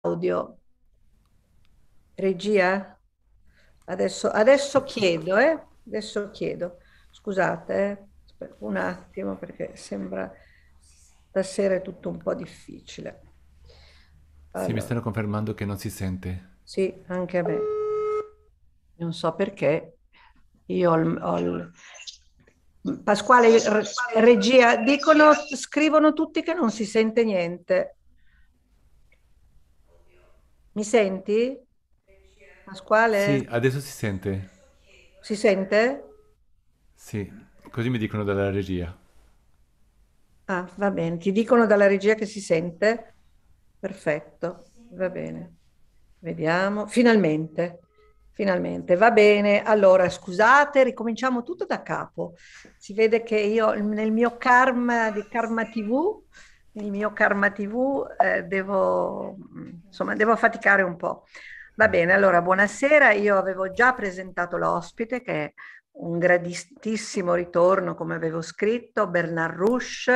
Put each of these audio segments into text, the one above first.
audio. Regia? Adesso, adesso chiedo, eh? Adesso chiedo. Scusate, eh? un attimo perché sembra stasera è tutto un po' difficile. Allora. Sì, mi stanno confermando che non si sente. Sì, anche a me. Non so perché. Io ho il... Pasquale, regia, dicono, scrivono tutti che non si sente niente. Mi senti? Pasquale? Sì, adesso si sente. Si sente? Sì, così mi dicono dalla regia. Ah, va bene, ti dicono dalla regia che si sente? Perfetto, va bene. Vediamo, finalmente. Finalmente, va bene. Allora, scusate, ricominciamo tutto da capo. Si vede che io nel mio karma di Karma TV il mio Karma TV eh, devo, insomma, devo faticare un po'. Va mm. bene, allora buonasera, io avevo già presentato l'ospite che è un graditissimo ritorno, come avevo scritto, Bernard Rush.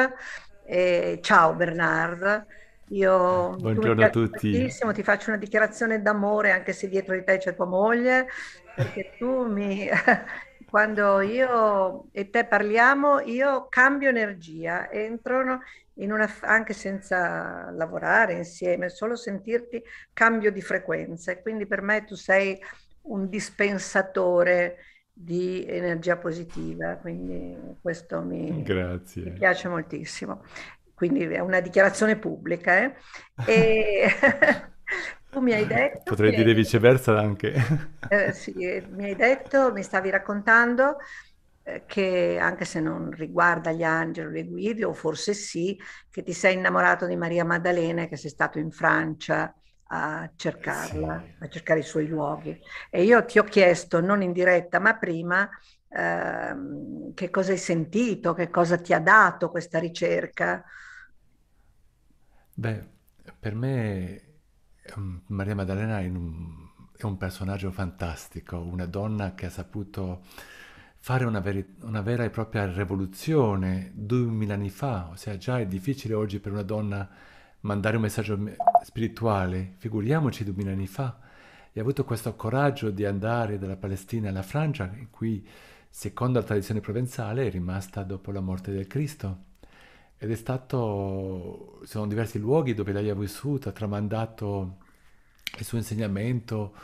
Eh, ciao Bernard. Io Buongiorno a tutti. Ti faccio una dichiarazione d'amore anche se dietro di te c'è tua moglie, perché tu mi... quando io e te parliamo, io cambio energia, entro una, anche senza lavorare insieme, solo sentirti cambio di frequenza. E quindi per me tu sei un dispensatore di energia positiva, quindi questo mi, mi piace moltissimo. Quindi è una dichiarazione pubblica. Eh? E... Tu mi hai detto... Potrei che... dire viceversa anche. Eh, sì, mi hai detto, mi stavi raccontando eh, che anche se non riguarda gli angeli le guide, o forse sì, che ti sei innamorato di Maria Maddalena e che sei stato in Francia a cercarla, sì. a cercare i suoi luoghi. E io ti ho chiesto, non in diretta, ma prima, ehm, che cosa hai sentito, che cosa ti ha dato questa ricerca. Beh, per me ehm, Maria Maddalena è un, è un personaggio fantastico, una donna che ha saputo fare una, veri- una, vera e propria rivoluzione duemila anni fa, ossia già è difficile oggi per una donna mandare un messaggio spirituale, figuriamoci duemila anni fa, e ha avuto questo coraggio di andare dalla Palestina alla Francia, in cui secondo la tradizione provenzale è rimasta dopo la morte del Cristo. Ed è stato, sono diversi luoghi dove lei ha vissuto, ha tramandato il suo insegnamento,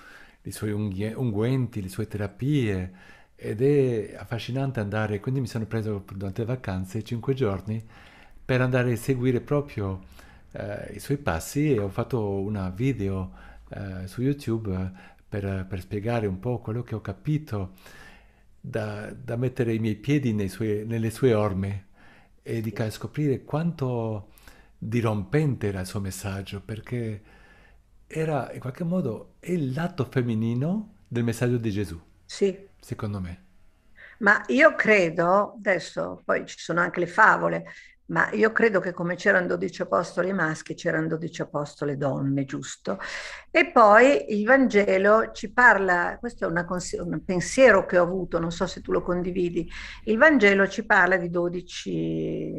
i suoi unghie- unguenti, le sue terapie, ed è affascinante andare, quindi mi sono preso durante le vacanze cinque giorni per andare a seguire proprio eh, i suoi passi e ho fatto una video eh, su YouTube per, per, spiegare un po' quello che ho capito da, da mettere i miei piedi sue, nelle sue orme e di scoprire quanto dirompente era il suo messaggio perché era in qualche modo il lato femminino del messaggio di Gesù. Sì secondo me. Ma io credo, adesso poi ci sono anche le favole, ma io credo che come c'erano 12 apostoli maschi, c'erano 12 apostoli donne, giusto? E poi il Vangelo ci parla, questo è cons- un pensiero che ho avuto, non so se tu lo condividi, il Vangelo ci parla di 12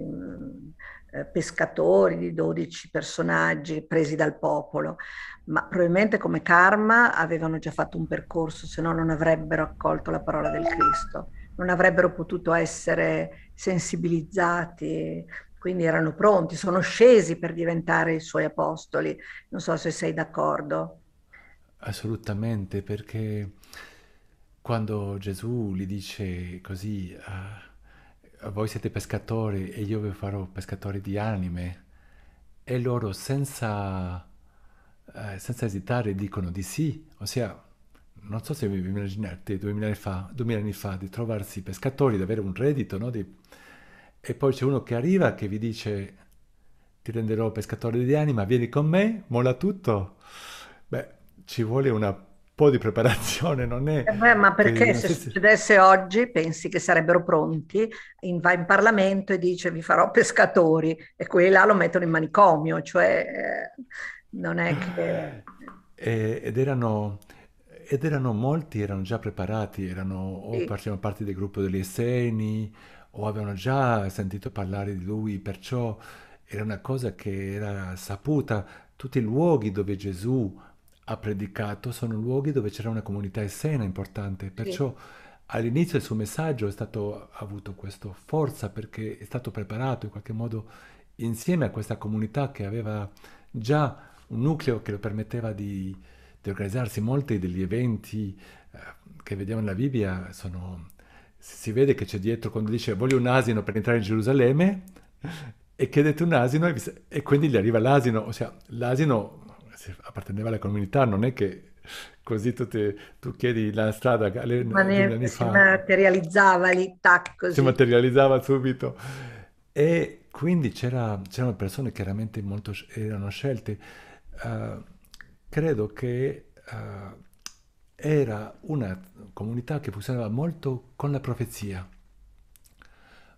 eh, pescatori, di 12 personaggi presi dal popolo ma probabilmente come karma avevano già fatto un percorso, se no non avrebbero accolto la parola del Cristo, non avrebbero potuto essere sensibilizzati, quindi erano pronti, sono scesi per diventare i suoi apostoli. Non so se sei d'accordo. Assolutamente, perché quando Gesù gli dice così, ah, voi siete pescatori e io vi farò pescatori di anime, e loro senza eh, senza esitare dicono di sì, ossia non so se vi immaginate duemila anni fa, 2000 anni fa di trovarsi pescatori, di avere un reddito, no? di... e poi c'è uno che arriva che vi dice ti renderò pescatore di anima, vieni con me, molla tutto. Beh, ci vuole un po' di preparazione, non è... Eh ma perché se stessa... succedesse oggi pensi che sarebbero pronti, in, va in Parlamento e dice vi farò pescatori e quelli là lo mettono in manicomio, cioè... Eh non è che... E, eh, eh, ed, erano, ed erano... molti, erano già preparati, erano sì. o facevano parte del gruppo degli Esseni o avevano già sentito parlare di lui, perciò era una cosa che era saputa. Tutti i luoghi dove Gesù ha predicato sono luoghi dove c'era una comunità essena importante, perciò sì. all'inizio il suo messaggio è stato, ha avuto questa forza perché è stato preparato in qualche modo insieme a questa comunità che aveva già un nucleo che lo permetteva di, di organizzarsi. Molti degli eventi eh, che vediamo nella Bibbia sono, si vede che c'è dietro quando dice voglio un asino per entrare in Gerusalemme e chiedete un asino e, e quindi gli arriva l'asino, ossia l'asino apparteneva alla comunità, non è che così tu, te, tu, chiedi la strada alle, Ma ne, si fa. materializzava lì, tac, così. Si materializzava subito. E quindi c'erano persone che veramente molto erano scelte. Eh, credo che uh, era una comunità che funzionava molto con la profezia,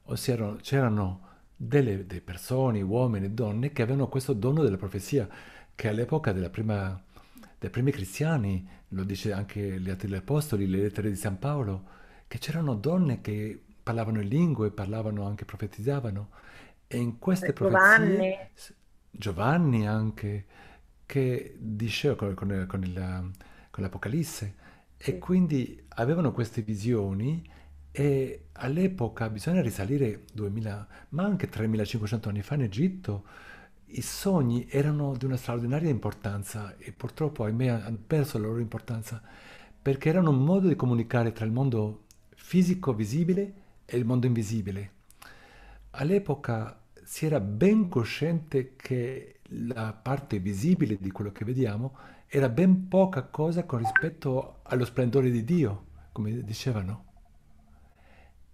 ossia c'erano delle, delle persone, uomini e donne, che avevano questo dono della profezia, che all'epoca prima, dei primi cristiani, lo dice anche gli Atti degli Apostoli, le lettere di San Paolo, che c'erano donne che parlavano in lingue, parlavano anche, profetizzavano, e in queste Giovanni. profezie... Giovanni anche, che disceva con, con, con, il, con l'Apocalisse sì. e quindi avevano queste visioni e all'epoca bisogna risalire 2000 ma anche 3500 anni fa in Egitto i sogni erano di una straordinaria importanza e purtroppo ahimè hanno perso la loro importanza perché erano un modo di comunicare tra il mondo fisico visibile e il mondo invisibile. All'epoca si era ben cosciente che la parte visibile di quello che vediamo era ben poca cosa con rispetto allo splendore di Dio, come dicevano.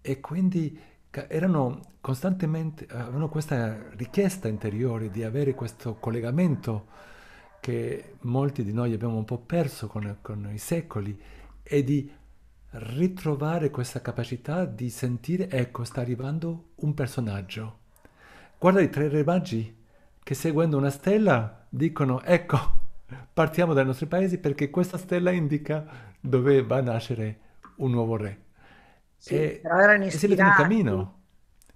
E quindi erano costantemente, avevano questa richiesta interiore di avere questo collegamento che molti di noi abbiamo un po' perso con, con i secoli e di ritrovare questa capacità di sentire, ecco, sta arrivando un personaggio. Guarda i tre re magi, che seguendo una stella dicono ecco, partiamo dai nostri paesi perché questa stella indica dove va a nascere un nuovo re. Sì, e, però erano ispirati. E cammino.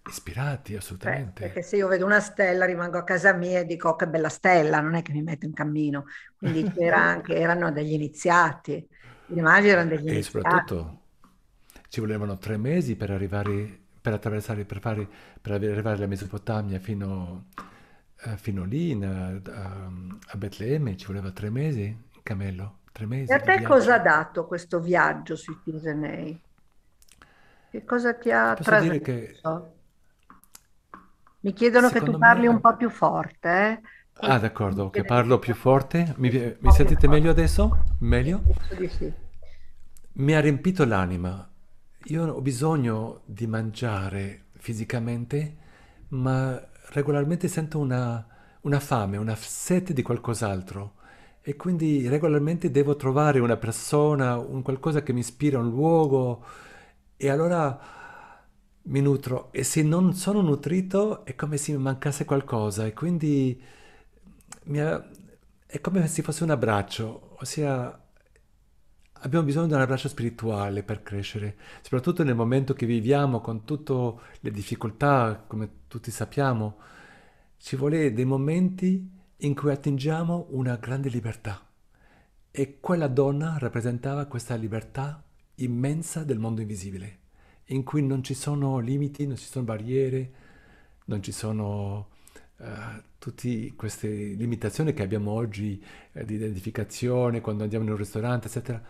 Ispirati, assolutamente. Eh, perché se io vedo una stella rimango a casa mia e dico oh, che bella stella, non è che mi metto in cammino. Quindi anche, erano degli iniziati, immagino magi erano degli e iniziati. E soprattutto ci volevano tre mesi per arrivare, per attraversare, per, fare, per arrivare alla Mesopotamia fino a eh, fino lì in, a, eh, a Betlemme, ci voleva tre mesi in cammello, tre mesi. E a te viaggio. cosa ha dato questo viaggio sui Pirenei? Che cosa ti ha trasmesso? Dire che... Mi chiedono che tu parli me... un po' più forte. Eh? Ah, d'accordo, che parlo più forte. Mi, mi sentite meglio adesso? Meglio? Mi ha riempito l'anima. Io ho bisogno di mangiare fisicamente, ma regolarmente sento una, una fame, una sete di qualcos'altro e quindi regolarmente devo trovare una persona, un qualcosa che mi ispira, un luogo e allora mi nutro e se non sono nutrito è come se mi mancasse qualcosa e quindi mia, è come se fosse un abbraccio, ossia abbiamo bisogno di un abbraccio spirituale per crescere, soprattutto nel momento che viviamo con tutte le difficoltà, come tutti sappiamo, ci vuole dei momenti in cui attingiamo una grande libertà. E quella donna rappresentava questa libertà immensa del mondo invisibile, in cui non ci sono limiti, non ci sono barriere, non ci sono uh, eh, tutte queste limitazioni che abbiamo oggi eh, di identificazione quando andiamo in un ristorante, eccetera.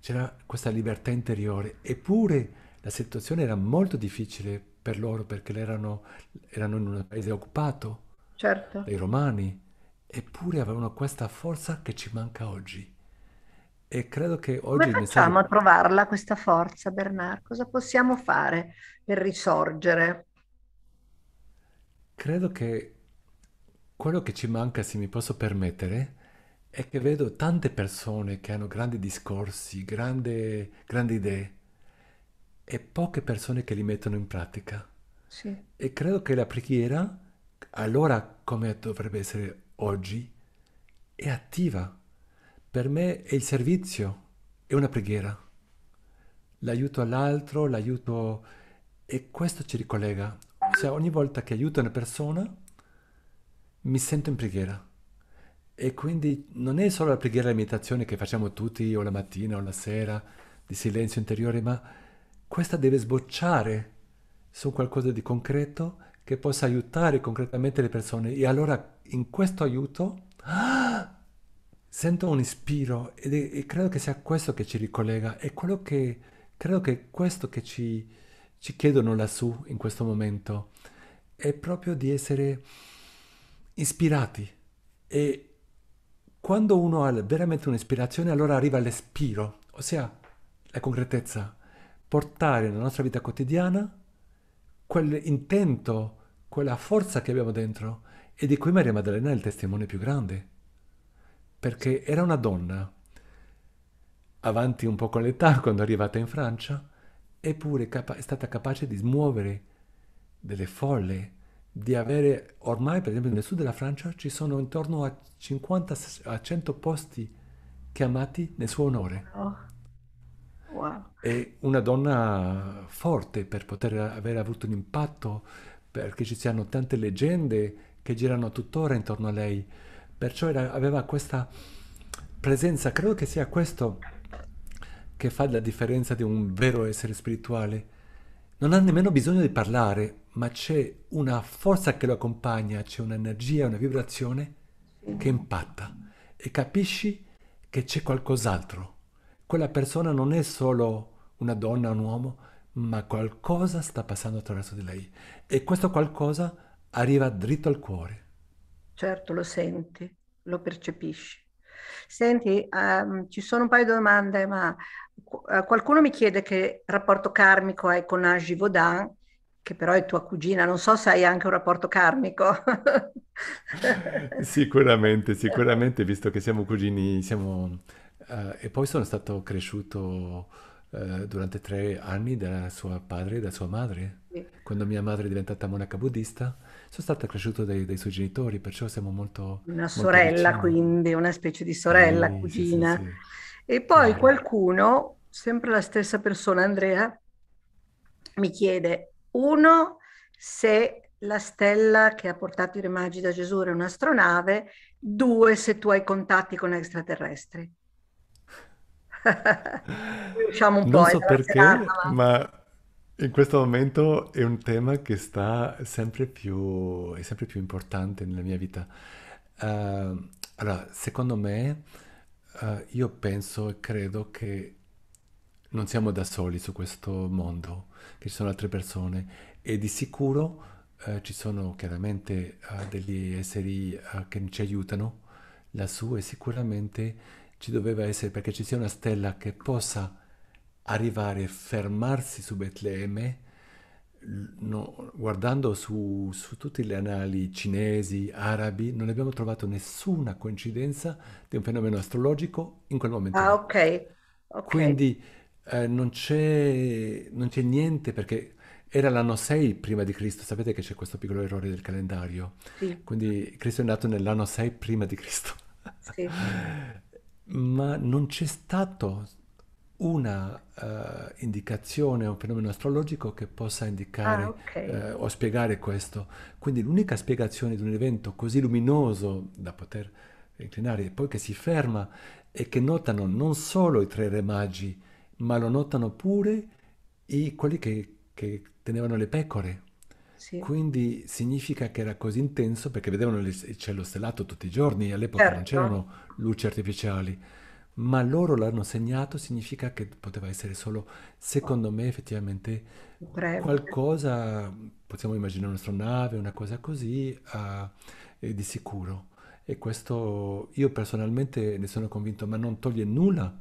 C'era questa libertà interiore, eppure la situazione era molto difficile per loro perché erano, erano in un paese occupato certo. dai romani, eppure avevano questa forza che ci manca oggi. E credo che oggi... Come facciamo messaggio... a trovarla questa forza, Bernard? Cosa possiamo fare per risorgere? Credo che quello che ci manca, se mi posso permettere, è che vedo tante persone che hanno grandi discorsi, grandi, grandi idee, e poche persone che li mettono in pratica. Sì. E credo che la preghiera, allora come dovrebbe essere oggi, è attiva. Per me è il servizio, è una preghiera. L'aiuto all'altro, l'aiuto... E questo ci ricollega. Cioè ogni volta che aiuto una persona mi sento in preghiera. E quindi non è solo la preghiera e la meditazione che facciamo tutti o la mattina o la sera di silenzio interiore, ma questa deve sbocciare su qualcosa di concreto che possa aiutare concretamente le persone. E allora in questo aiuto ah, sento un ispiro ed è, e credo che sia questo che ci ricollega, è quello che credo che questo che ci, ci chiedono lassù in questo momento è proprio di essere ispirati e quando uno ha veramente un'ispirazione allora arriva l'espiro, ossia la concretezza portare nella nostra vita quotidiana quell'intento, quella forza che abbiamo dentro e di cui Maria Maddalena è il testimone più grande. Perché era una donna, avanti un po' con l'età quando è arrivata in Francia, eppure capa- è stata capace di smuovere delle folle, di avere, ormai per esempio nel sud della Francia ci sono intorno a 50 a 100 posti chiamati nel suo onore. Oh Wow. E una donna forte per poter avere avuto un impatto, perché ci siano tante leggende che girano tuttora intorno a lei. Perciò era, aveva questa presenza, credo che sia questo che fa la differenza di un vero essere spirituale. Non ha nemmeno bisogno di parlare, ma c'è una forza che lo accompagna, c'è un'energia, una vibrazione che impatta e capisci che c'è qualcos'altro quella persona non è solo una donna, un uomo, ma qualcosa sta passando attraverso di lei e questo qualcosa arriva dritto al cuore. Certo, lo senti, lo percepisci. Senti, um, ci sono un paio di domande, ma eh, qualcuno mi chiede che rapporto karmico hai con Angie Vaudan, che però è tua cugina, non so se hai anche un rapporto karmico. sicuramente, sicuramente, visto che siamo cugini, siamo Uh, e poi sono stato cresciuto uh, durante tre anni da suo padre e da sua madre. Sì. Quando mia madre è diventata monaca buddista, sono stato cresciuto dai, dai suoi genitori, perciò siamo molto... Una molto sorella vicini. quindi, una specie di sorella, eh, cugina. Sì, sì, e poi Mara. Eh. qualcuno, sempre la stessa persona, Andrea, mi chiede, uno, se la stella che ha portato i remagi da Gesù era un'astronave, due, se tu hai contatti con extraterrestri. Usciamo un Non po', so perché, serata, ma in questo momento è un tema che sta sempre più, è sempre più importante nella mia vita. Eh, allora, secondo me, eh, io penso e credo che non siamo da soli su questo mondo, che ci sono altre persone e di sicuro eh, ci sono chiaramente eh, degli esseri eh, che ci aiutano lassù e sicuramente ci doveva essere perché ci sia una stella che possa arrivare e fermarsi su Betlemme, no, guardando su, su tutte le anali cinesi, arabi, non abbiamo trovato nessuna coincidenza di un fenomeno astrologico in quel momento. Ah, ok. Quindi eh, non, c'è, non c'è niente perché era l'anno 6 prima di Cristo, sapete che c'è questo piccolo errore del calendario. Sì. Quindi Cristo è nato nell'anno 6 prima di Cristo. Sì. ma non c'è stato una uh, indicazione, un fenomeno astrologico che possa indicare ah, okay. uh, o spiegare questo. Quindi l'unica spiegazione di un evento così luminoso da poter inclinare e poi che si ferma è che notano non solo i tre re magi, ma lo notano pure i, quelli che, che tenevano le pecore sì. Quindi significa che era così intenso perché vedevano il cielo stellato tutti i giorni, all'epoca certo. non c'erano luci artificiali, ma loro l'hanno segnato, significa che poteva essere solo, secondo me, effettivamente Breve. qualcosa, possiamo immaginare una nave, una cosa così, uh, di sicuro. E questo io personalmente ne sono convinto, ma non toglie nulla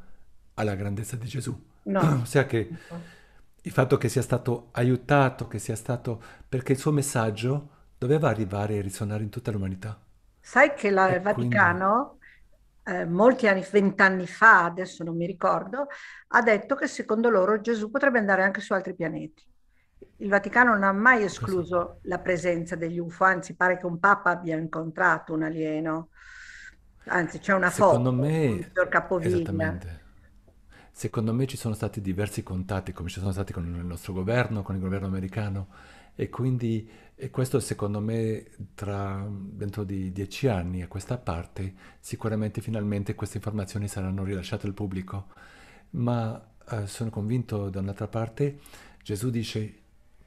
alla grandezza di Gesù. No. ossia che il fatto che sia stato aiutato, che sia stato... perché il suo messaggio doveva arrivare e risuonare in tutta l'umanità. Sai che la, il Vaticano, quindi... eh, molti anni, vent'anni fa, adesso non mi ricordo, ha detto che secondo loro Gesù potrebbe andare anche su altri pianeti. Il Vaticano non ha mai escluso sì. la presenza degli UFO, anzi pare che un Papa abbia incontrato un alieno. Anzi, c'è una secondo foto, me... Capovilla. Esattamente. Secondo me ci sono stati diversi contatti, come ci sono stati con il nostro governo, con il governo americano, e quindi e questo secondo me tra dentro di dieci anni a questa parte sicuramente finalmente queste informazioni saranno rilasciate al pubblico. Ma eh, sono convinto da un'altra parte, Gesù dice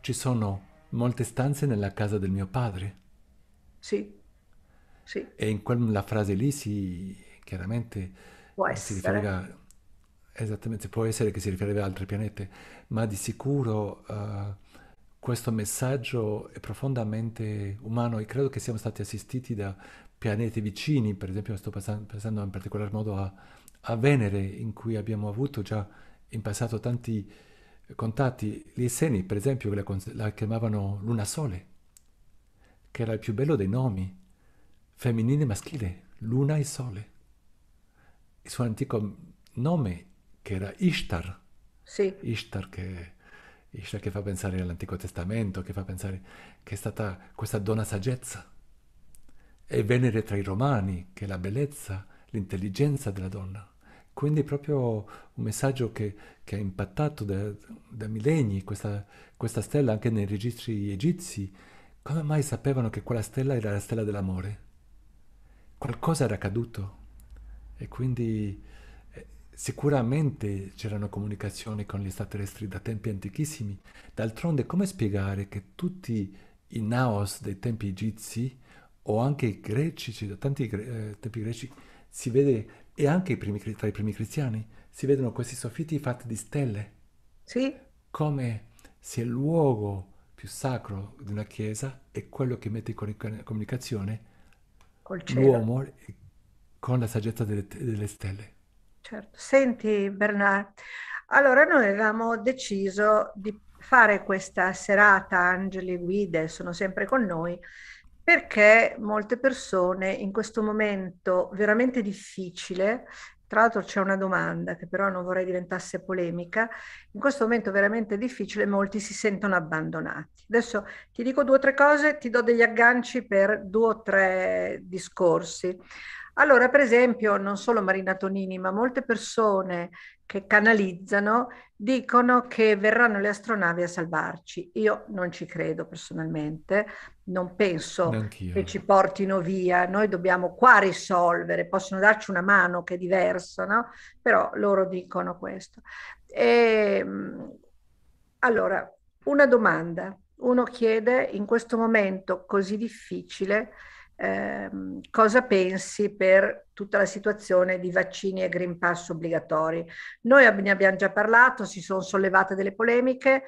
ci sono molte stanze nella casa del mio padre. Sì. sì. E in quella frase lì si chiaramente Può si riferirà Esattamente, può essere che si riferiva ad altri pianeti, ma di sicuro uh, questo messaggio è profondamente umano e credo che siamo stati assistiti da pianeti vicini, per esempio sto pensando in particolar modo a, a, Venere, in cui abbiamo avuto già in passato tanti contatti. Gli Esseni, per esempio, la, la chiamavano Luna Sole, che era il più bello dei nomi, femminile e maschile, Luna e Sole. Il suo antico nome che era Ishtar. Sì. Ishtar che, Ishtar che fa pensare all'Antico Testamento, che fa pensare che è stata questa donna saggezza. E Venere tra i Romani, che è la bellezza, l'intelligenza della donna. Quindi proprio un messaggio che, che ha impattato da, da millenni questa, questa stella anche nei registri egizi. Come mai sapevano che quella stella era la stella dell'amore? Qualcosa era accaduto e quindi Sicuramente c'erano comunicazioni con gli extraterrestri da tempi antichissimi, d'altronde come spiegare che tutti i naos dei tempi egizi o anche i greci, da tanti eh, tempi greci, si vede, e anche i primi, tra i primi cristiani, si vedono questi soffitti fatti di stelle, Sì, come se il luogo più sacro di una chiesa è quello che mette in comunicazione col cielo. l'uomo con la saggezza delle delle stelle. Certo. Senti Bernard, allora noi avevamo deciso di fare questa serata Angeli Guide, sono sempre con noi, perché molte persone in questo momento veramente difficile, tra l'altro c'è una domanda che però non vorrei diventasse polemica, in questo momento veramente difficile molti si sentono abbandonati. Adesso ti dico due o tre cose, ti do degli agganci per due o tre discorsi. Allora, per esempio, non solo Marina Tonini, ma molte persone che canalizzano dicono che verranno le astronavi a salvarci. Io non ci credo personalmente, non penso Anch'io. che ci portino via. Noi dobbiamo qua risolvere, possono darci una mano che è diversa, no? Però loro dicono questo. E, ehm, allora, una domanda. Uno chiede in questo momento così difficile Ehm, cosa pensi per tutta la situazione di vaccini e Green Pass obbligatori. Noi ne abbiamo già parlato, si sono sollevate delle polemiche,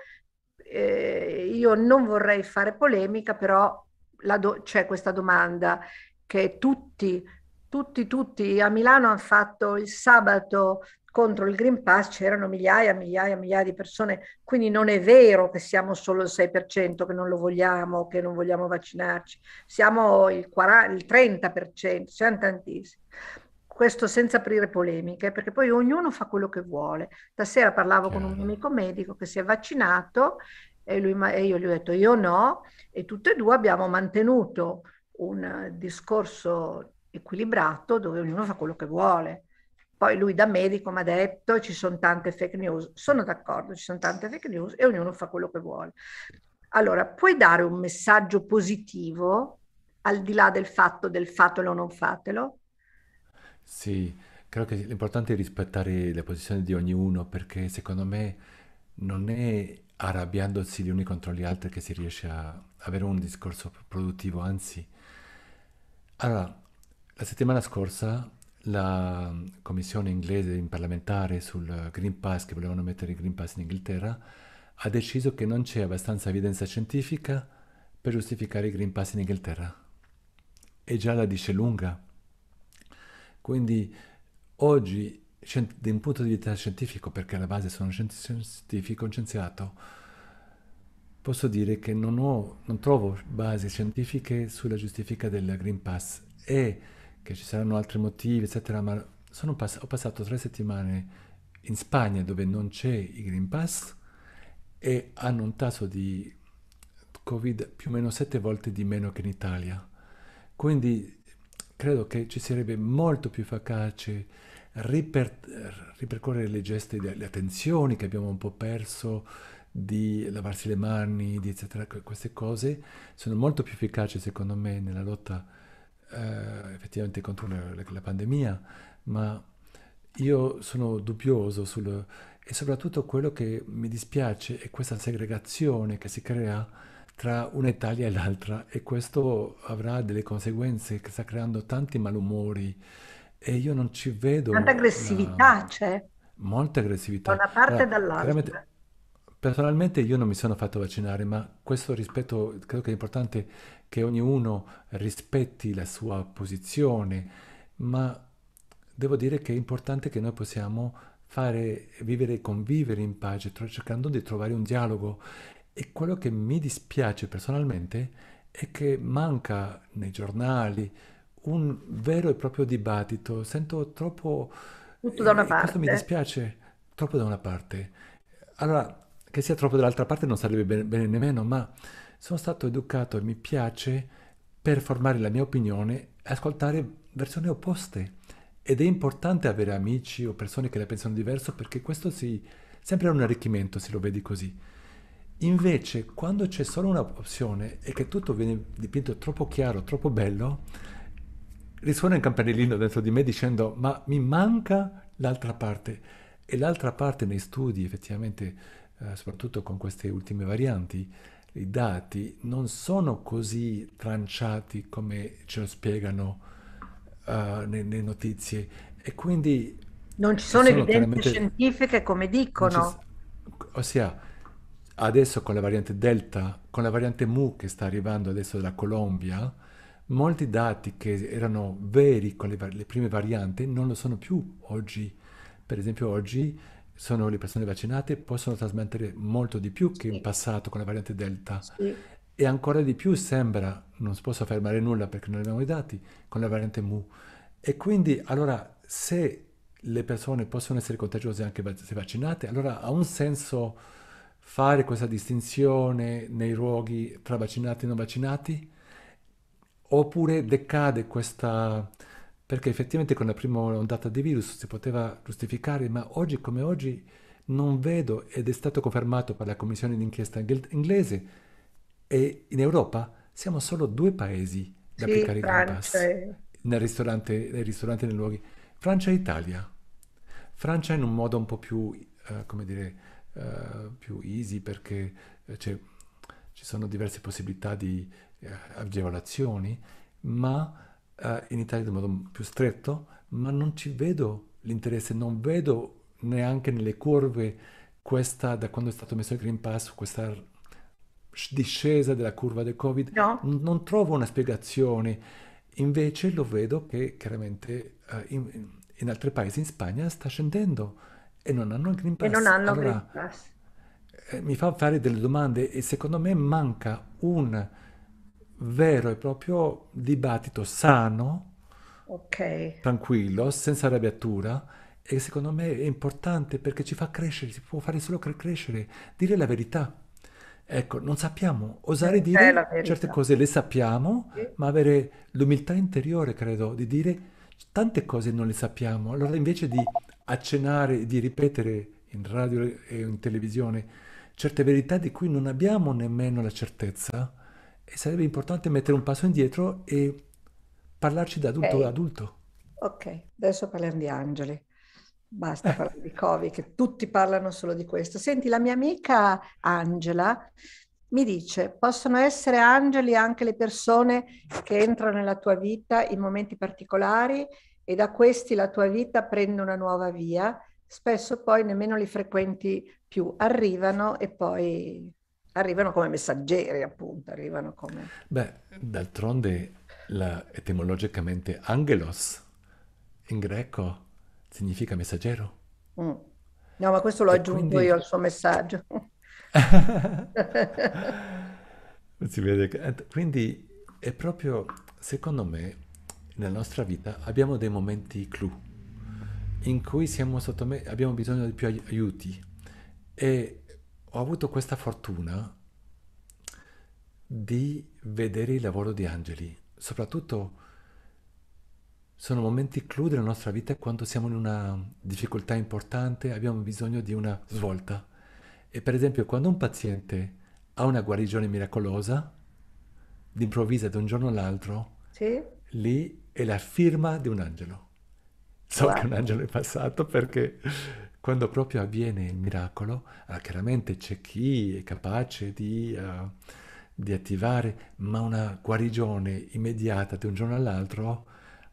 eh, io non vorrei fare polemica, però do- c'è questa domanda che tutti tutti, tutti a Milano hanno fatto il sabato contro il Green Pass c'erano migliaia, migliaia, migliaia di persone, quindi non è vero che siamo solo il 6% che non lo vogliamo, che non vogliamo vaccinarci, siamo il, 40, il 30%, siamo tantissimi. Questo senza aprire polemiche, perché poi ognuno fa quello che vuole. Stasera parlavo con un mio amico medico che si è vaccinato e, lui, e io gli ho detto io no, e tutte e due abbiamo mantenuto un discorso equilibrato dove ognuno fa quello che vuole poi lui da medico mi ha detto ci sono tante fake news. Sono d'accordo, ci sono tante fake news e ognuno fa quello che vuole. Allora, puoi dare un messaggio positivo al di là del fatto del fatelo o non fatelo? Sì, credo che l'importante è rispettare le posizioni di ognuno perché secondo me non è arrabbiandosi gli uni contro gli altri che si riesce a avere un discorso produttivo, anzi... Allora, la settimana scorsa la mm, commissione inglese in parlamentare sul Green Pass, che volevano mettere il Green Pass in Inghilterra, ha deciso che non c'è abbastanza evidenza scientifica per giustificare il Green Pass in Inghilterra. E già la dice lunga. Quindi oggi, da un punto di vista scientifico, perché alla base sono scientifico, scienziato, posso dire che non, ho, non trovo basi scientifiche sulla giustifica del Green Pass. E che ci saranno altri motivi, eccetera, ma pass- ho passato tre settimane in Spagna dove non c'è il Green Pass e hanno un tasso di Covid più o meno sette volte di meno che in Italia. Quindi credo che ci sarebbe molto più efficace riper- ripercorrere le geste, le attenzioni che abbiamo un po' perso, di lavarsi le mani, di eccetera, queste cose sono molto più efficaci secondo me nella lotta eh, effettivamente contro la, la, pandemia, ma io sono dubbioso sul, e soprattutto quello che mi dispiace è questa segregazione che si crea tra un'Italia e l'altra e questo avrà delle conseguenze che sta creando tanti malumori e io non ci vedo... Tanta aggressività una... c'è. Molta aggressività. Da una parte e dall'altra. Personalmente io non mi sono fatto vaccinare, ma questo rispetto credo che è importante che ognuno rispetti la sua posizione, ma devo dire che è importante che noi possiamo fare, vivere e convivere in pace, cercando di trovare un dialogo. E quello che mi dispiace personalmente è che manca nei giornali un vero e proprio dibattito. Sento troppo... Tutto da una parte. Eh, questo mi dispiace, troppo da una parte. Allora, che sia troppo dall'altra parte non sarebbe bene, bene nemmeno, ma sono stato educato e mi piace per formare la mia opinione ascoltare versioni opposte ed è importante avere amici o persone che la pensano diverso perché questo si, sempre è un arricchimento se lo vedi così. Invece quando c'è solo un'opzione e che tutto viene dipinto troppo chiaro, troppo bello, risuona un campanellino dentro di me dicendo ma mi manca l'altra parte e l'altra parte nei studi effettivamente, eh, soprattutto con queste ultime varianti, i dati non sono così tranciati come ce lo spiegano uh, eh, nelle notizie e quindi... Non ci sono, sono evidenze scientifiche come dicono. Ossia, adesso con la variante Delta, con la variante Mu che sta arrivando adesso dalla Colombia, molti dati che erano veri con le, le prime varianti non lo sono più oggi. Per esempio oggi sono le persone vaccinate possono trasmettere molto di più che in passato con la variante Delta. Sì. E ancora di più sembra, non si posso affermare nulla perché non abbiamo i dati, con la variante Mu. E quindi allora se le persone possono essere contagiose anche se vaccinate, allora ha un senso fare questa distinzione nei luoghi tra vaccinati e non vaccinati? Oppure decade questa perché effettivamente con la prima ondata di virus si poteva giustificare, ma oggi come oggi non vedo, ed è stato confermato per la commissione d'inchiesta inglese, e in Europa siamo solo due paesi da sì, applicare Francia. i Green Pass, e... nel ristorante, nei ristoranti, nei luoghi, Francia e Italia. Francia in un modo un po' più, uh, come dire, uh, più easy perché cioè, ci sono diverse possibilità di uh, agevolazioni, ma eh, in Italia in modo più stretto, ma non ci vedo l'interesse, non vedo neanche nelle curve questa, da quando è stato messo il Green Pass, questa discesa della curva del Covid, no. non trovo una spiegazione. Invece lo vedo che chiaramente uh, in, in, altri paesi, in Spagna, sta scendendo e non hanno il Green Pass. E non hanno allora, Green Pass. Eh, mi fa fare delle domande e secondo me manca un vero e proprio dibattito sano, okay. tranquillo, senza arrabbiatura. E secondo me è importante perché ci fa crescere, si può fare solo per crescere, dire la verità. Ecco, non sappiamo, osare dire certe cose le sappiamo, sì. ma avere l'umiltà interiore, credo, di dire tante cose non le sappiamo. Allora invece di accenare, di ripetere in radio e in televisione certe verità di cui non abbiamo nemmeno la certezza, e sarebbe importante mettere un passo indietro e parlarci da adulto okay. adulto. Ok, adesso parliamo di angeli. Basta eh. parlare di Covid, che tutti parlano solo di questo. Senti, la mia amica Angela mi dice, possono essere angeli anche le persone che entrano nella tua vita in momenti particolari e da questi la tua vita prende una nuova via, spesso poi nemmeno li frequenti più, arrivano e poi arrivano come messaggeri, appunto, arrivano come... Beh, d'altronde la, etimologicamente angelos in greco significa messaggero. Mm. No, ma questo l'ho e aggiunto quindi... io al suo messaggio. si vede che... Eh, quindi è proprio, secondo me, nella nostra vita abbiamo dei momenti clou in cui siamo sottomessi, abbiamo bisogno di più aiuti e ho avuto questa fortuna di vedere il lavoro di angeli, soprattutto sono momenti clou della nostra vita quando siamo in una difficoltà importante, abbiamo bisogno di una svolta. E per esempio quando un paziente ha una guarigione miracolosa, d'improvviso da un giorno all'altro, sì. lì è la firma di un angelo. So wow. che un angelo è passato perché quando proprio avviene il miracolo, eh, chiaramente c'è chi è capace di, eh, di, attivare, ma una guarigione immediata di un giorno all'altro,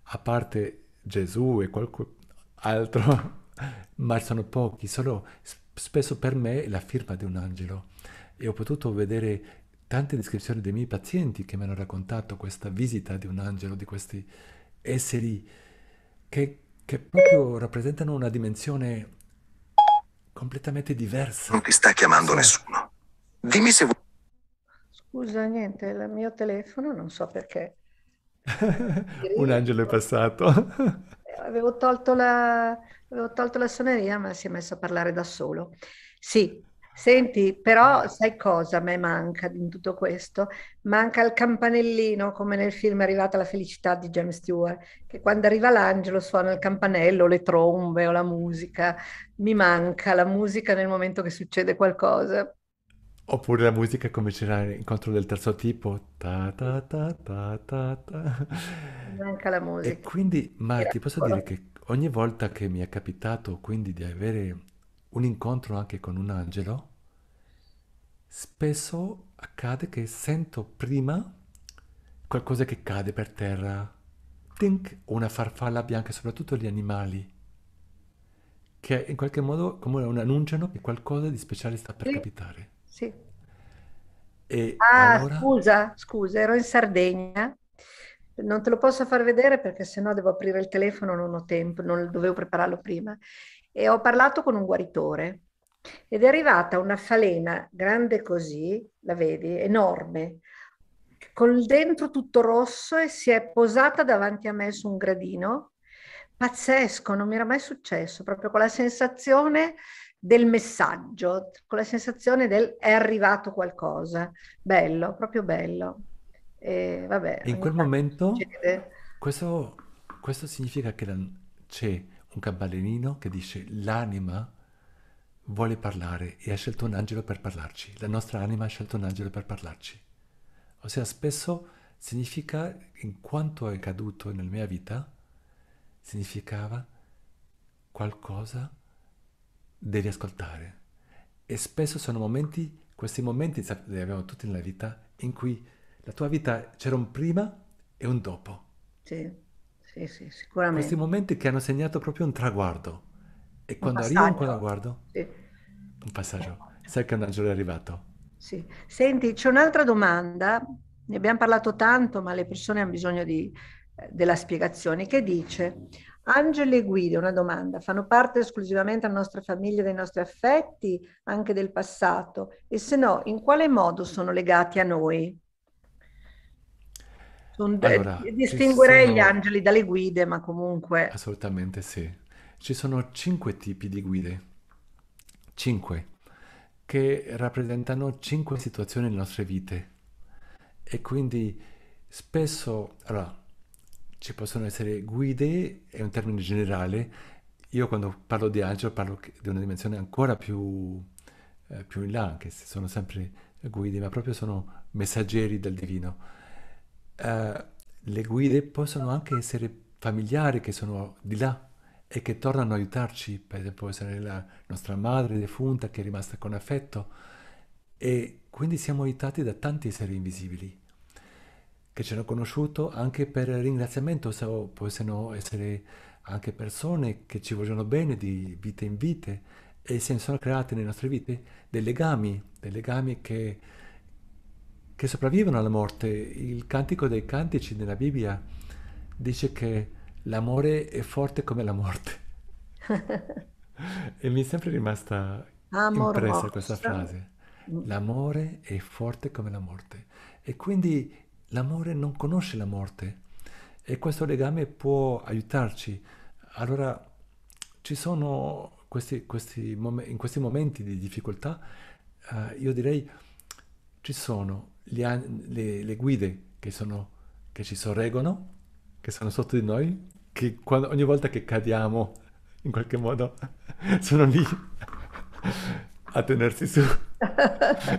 a parte Gesù e qualcun altro, ma sono pochi, solo spesso per me la firma di un angelo. E ho potuto vedere tante descrizioni dei miei pazienti che mi hanno raccontato questa visita di un angelo, di questi esseri che, che proprio rappresentano una dimensione completamente diversa. Non ti sta chiamando sì. nessuno. Dimmi se vuoi. Scusa, niente, il mio telefono non so perché. Un angelo è passato. Eh, avevo, tolto la, avevo tolto la suoneria, ma si è messo a parlare da solo. Sì, Senti, però eh. sai cosa a me manca in tutto questo? Manca il campanellino, come nel film Arrivata la felicità di James Stewart, che quando arriva l'angelo suona il campanello, le trombe o la musica. Mi manca la musica nel momento che succede qualcosa. Oppure la musica come c'era l'incontro del terzo tipo. Ta ta ta ta ta ta. Manca la musica. E quindi, ma ti posso dire che ogni volta che mi è capitato quindi di avere un incontro anche con un angelo, spesso accade che sento prima qualcosa che cade per terra, Think, una farfalla bianca, soprattutto gli animali, che in qualche modo come un annunciano che qualcosa di speciale sta per sì. capitare. Sì. E ah, allora... scusa, scusa, ero in Sardegna. Non te lo posso far vedere perché sennò devo aprire il telefono, non ho tempo, non dovevo prepararlo prima e ho parlato con un guaritore ed è arrivata una falena grande così, la vedi, enorme, con il dentro tutto rosso e si è posata davanti a me su un gradino. Pazzesco, non mi era mai successo, proprio con la sensazione del messaggio, con la sensazione del è arrivato qualcosa. Bello, proprio bello. E vabbè. In quel momento questo, questo, significa che la, c'è un campanellino che dice l'anima vuole parlare e ha scelto un angelo per parlarci, la nostra anima ha scelto un angelo per parlarci. Ossia spesso significa, in quanto è accaduto nella mia vita, significava qualcosa devi ascoltare. E spesso sono momenti, questi momenti li abbiamo tutti nella vita, in cui la tua vita c'era un prima e un dopo. Sì sì, sì, sicuramente. Questi momenti che hanno segnato proprio un traguardo. E un quando arriva un traguardo, sì. un passaggio, sai che un angelo è arrivato. Sì. Senti, c'è un'altra domanda, ne abbiamo parlato tanto, ma le persone hanno bisogno di, eh, della spiegazione, che dice, angeli e guide, una domanda, fanno parte esclusivamente della nostra famiglia, dei nostri affetti, anche del passato? E se no, in quale modo sono legati a noi? allora, distinguerei sono... gli angeli dalle guide, ma comunque... Assolutamente sì. Ci sono cinque tipi di guide, cinque, che rappresentano cinque situazioni nelle nostre vite. E quindi spesso, allora, ci possono essere guide, è un termine generale, io quando parlo di angelo parlo di una dimensione ancora più, eh, più in là, anche se sono sempre guide, ma proprio sono messaggeri del divino eh, le guide possono anche essere familiari che sono di là e che tornano a aiutarci, per esempio essere la nostra madre defunta che è rimasta con affetto e quindi siamo aiutati da tanti esseri invisibili che ci hanno conosciuto anche per ringraziamento, so, possono essere anche persone che ci vogliono bene di vita in vita e si sono create nelle nostre vite dei legami, dei legami che che sopravvivono alla morte. Il cantico dei cantici nella Bibbia dice che l'amore è forte come la morte. e mi è sempre rimasta Amor impressa morte. questa frase. L'amore è forte come la morte. E quindi l'amore non conosce la morte. E questo legame può aiutarci. Allora, ci sono questi, questi mom- in questi momenti di difficoltà, uh, io direi ci sono gli, le, le, guide che, sono, che ci sorreggono, che sono sotto di noi, che quando, ogni volta che cadiamo, in qualche modo, sono lì a tenersi su.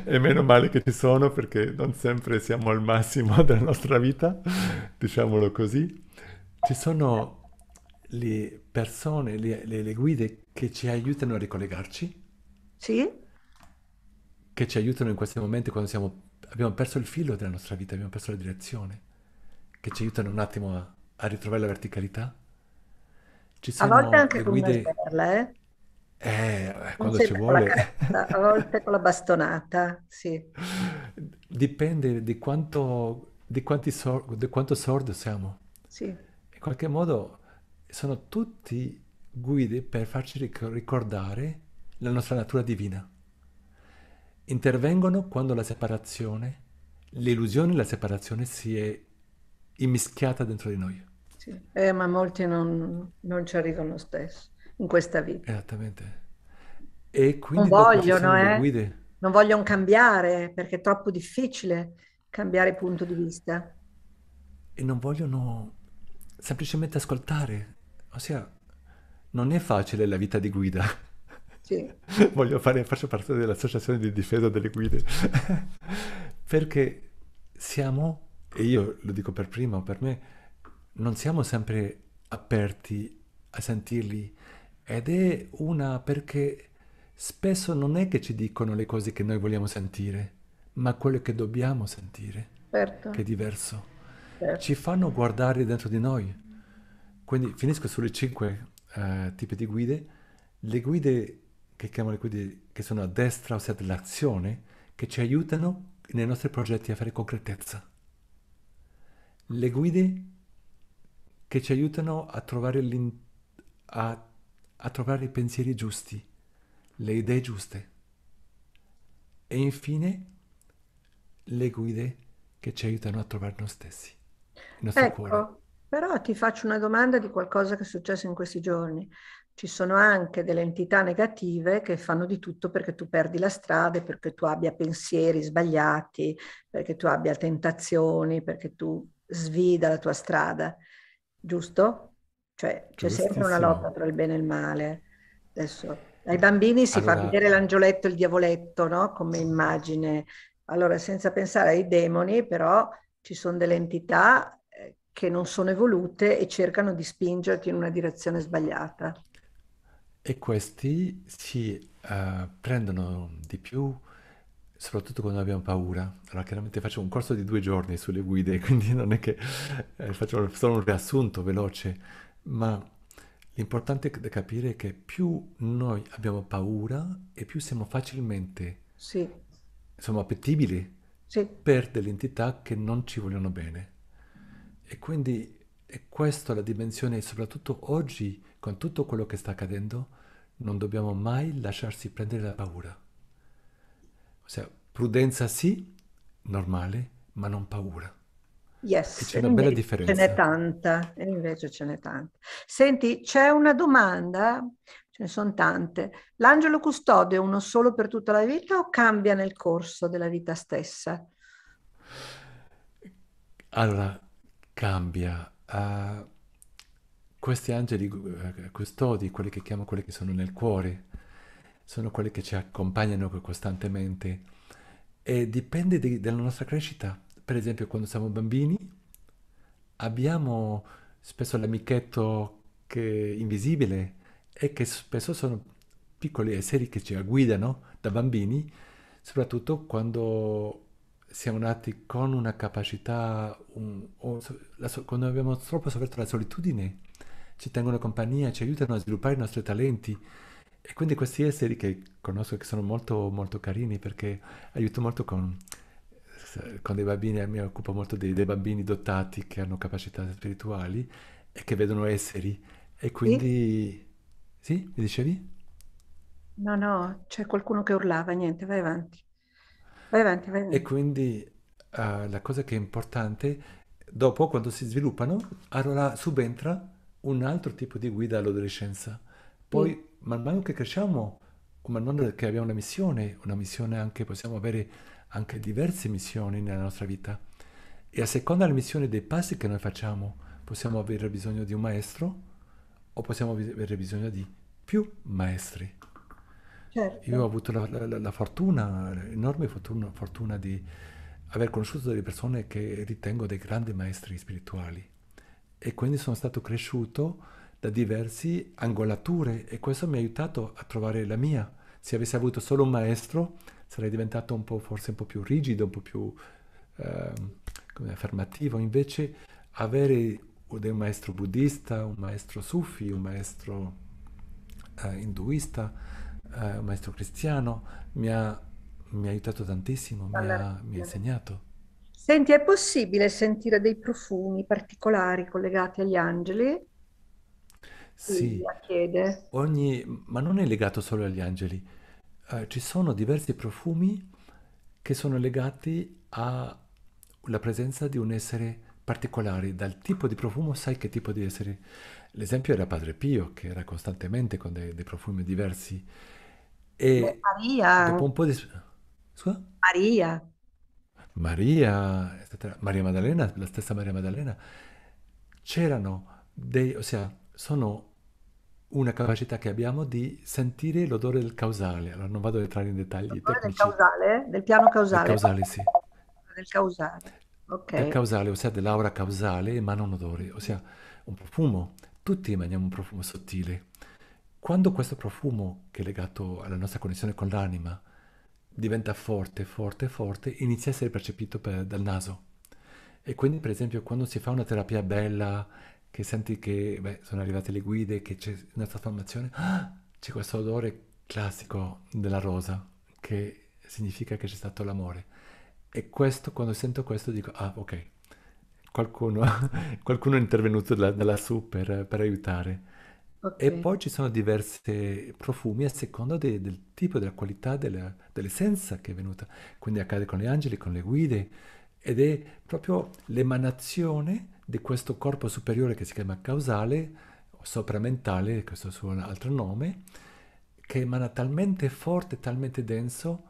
e meno male che ci sono perché non sempre siamo al massimo della nostra vita, diciamolo così. Ci sono le persone, le, le, le guide che ci aiutano a ricollegarci. Sì che ci aiutano in questi momenti quando siamo, abbiamo perso il filo della nostra vita, abbiamo perso la direzione, che ci aiutano un attimo a, a ritrovare la verticalità. Ci sono a volte anche guide... con sberla, eh? Eh, quando ci vuole. a volte con la bastonata, sì. Dipende di quanto, di, sor- di quanto sordo siamo. Sì. In qualche modo sono tutti guide per farci ricordare la nostra natura divina intervengono quando la separazione, l'illusione e la separazione si è immischiata dentro di noi. Sì. Eh, ma molti non, non, ci arrivano stesso in questa vita. Esattamente. E quindi non vogliono, eh? non vogliono cambiare perché è troppo difficile cambiare punto di vista. E non vogliono semplicemente ascoltare, ossia non è facile la vita di guida sì. Voglio fare, faccio parte dell'associazione di difesa delle guide. Perché siamo, e io lo dico per prima, o per me, non siamo sempre aperti a sentirli. Ed è una perché spesso non è che ci dicono le cose che noi vogliamo sentire, ma quello che dobbiamo sentire, certo. che è diverso. Certo. Ci fanno guardare dentro di noi. Quindi finisco sulle cinque eh, tipi di guide. Le guide che chiamano quindi che sono a destra, ossia dell'azione, che ci aiutano nei nostri progetti a fare concretezza. Le guide che ci aiutano a trovare, a, a trovare i pensieri giusti, le idee giuste. E infine le guide che ci aiutano a trovare noi stessi, il nostro ecco, cuore. Però ti faccio una domanda di qualcosa che è successo in questi giorni ci sono anche delle entità negative che fanno di tutto perché tu perdi la strada, perché tu abbia pensieri sbagliati, perché tu abbia tentazioni, perché tu svida la tua strada, giusto? Cioè c'è sempre una lotta tra il bene e il male. Adesso, ai bambini si allora... fa vedere l'angioletto e il diavoletto, no? Come immagine. Allora, senza pensare ai demoni, però ci sono delle entità eh, che non sono evolute e cercano di spingerti in una direzione sbagliata e questi si eh, prendono di più soprattutto quando abbiamo paura. Allora, chiaramente faccio un corso di due giorni sulle guide, quindi non è che eh, faccio solo un riassunto veloce, ma l'importante è capire che più noi abbiamo paura e più siamo facilmente sì. insomma, appetibili sì. per delle entità che non ci vogliono bene. E quindi è questa la dimensione, soprattutto oggi, con tutto quello che sta accadendo, non dobbiamo mai lasciarsi prendere la paura. Ossia, prudenza sì, normale, ma non paura. Yes, e c'è una bella differenza. Ce n'è tanta, e invece ce n'è tanta. Senti, c'è una domanda, ce ne sono tante. L'angelo custode è uno solo per tutta la vita o cambia nel corso della vita stessa? Allora, cambia. Uh questi angeli eh, custodi, quelli che chiamo quelli che sono nel cuore, sono quelli che ci accompagnano costantemente e dipende di, dalla nostra crescita. Per esempio quando siamo bambini abbiamo spesso l'amichetto che è invisibile e che spesso sono piccoli esseri che ci guidano da bambini, soprattutto quando siamo nati con una capacità, un, un, la, quando abbiamo troppo sofferto la solitudine, ci tengono compagnia, ci aiutano a sviluppare i nostri talenti. E quindi questi esseri che conosco che sono molto, molto carini perché aiuto molto con, eh, con dei bambini, mi occupo molto dei, dei bambini dotati che hanno capacità spirituali e che vedono esseri. E quindi... Sì? sì? Mi dicevi? No, no, c'è qualcuno che urlava, niente, vai avanti. Vai avanti, vai avanti. E quindi uh, la cosa che è importante, dopo quando si sviluppano, allora subentra un altro tipo di guida all'adolescenza. Poi, mm. man mano che cresciamo, man mano che abbiamo una missione, una missione anche, possiamo avere anche diverse missioni nella nostra vita. E a seconda della missione dei passi che noi facciamo, possiamo avere bisogno di un maestro o possiamo avere bisogno di più maestri. Certo. Io ho avuto la, la, la fortuna, l'enorme fortuna, fortuna di aver conosciuto delle persone che ritengo dei grandi maestri spirituali e quindi sono stato cresciuto da diverse angolature e questo mi ha aiutato a trovare la mia. Se avessi avuto solo un maestro sarei diventato un po', forse un po' più rigido, un po' più eh, affermativo. Invece avere un maestro buddista, un maestro sufi, un maestro eh, induista, eh, un maestro cristiano mi ha, mi ha aiutato tantissimo, mi ha, mi ha insegnato. Senti, è possibile sentire dei profumi particolari collegati agli angeli? Sì, Sì, la chiede. ogni... ma non è legato solo agli angeli. Eh, ci sono diversi profumi che sono legati alla presenza di un essere particolare. Dal tipo di profumo sai che tipo di essere. L'esempio era Padre Pio, che era costantemente con dei, dei profumi diversi. Beh, E Maria, dopo un po' di... Scusa? Maria. Maria, eccetera, Maria Maddalena, la stessa Maria Maddalena, c'erano dei, ossia, sono una capacità che abbiamo di sentire l'odore del causale. Allora non vado ad entrare in dettagli l'odore tecnici. del causale? Del piano causale? Del causale, sì. Del causale, ok. Del causale, ossia dell'aura causale, ma non odore, ossia un profumo. Tutti emaniamo un profumo sottile. Quando questo profumo, che è legato alla nostra connessione con l'anima, diventa forte, forte, forte, inizia a essere percepito per, dal naso. E quindi, per esempio, quando si fa una terapia bella, che senti che beh, sono arrivate le guide, che c'è una trasformazione, ah, c'è questo odore classico della rosa, che significa che c'è stato l'amore. E questo, quando sento questo, dico, ah, ok, qualcuno, qualcuno è intervenuto da, da lassù per, per aiutare. E poi ci sono diversi profumi a seconda de- del tipo della qualità della- dell'essenza che è venuta. Quindi accade con gli angeli, con le guide, ed è proprio l'emanazione di questo corpo superiore che si chiama causale, o sopramentale, questo è il suo altro nome, che emana talmente forte, talmente denso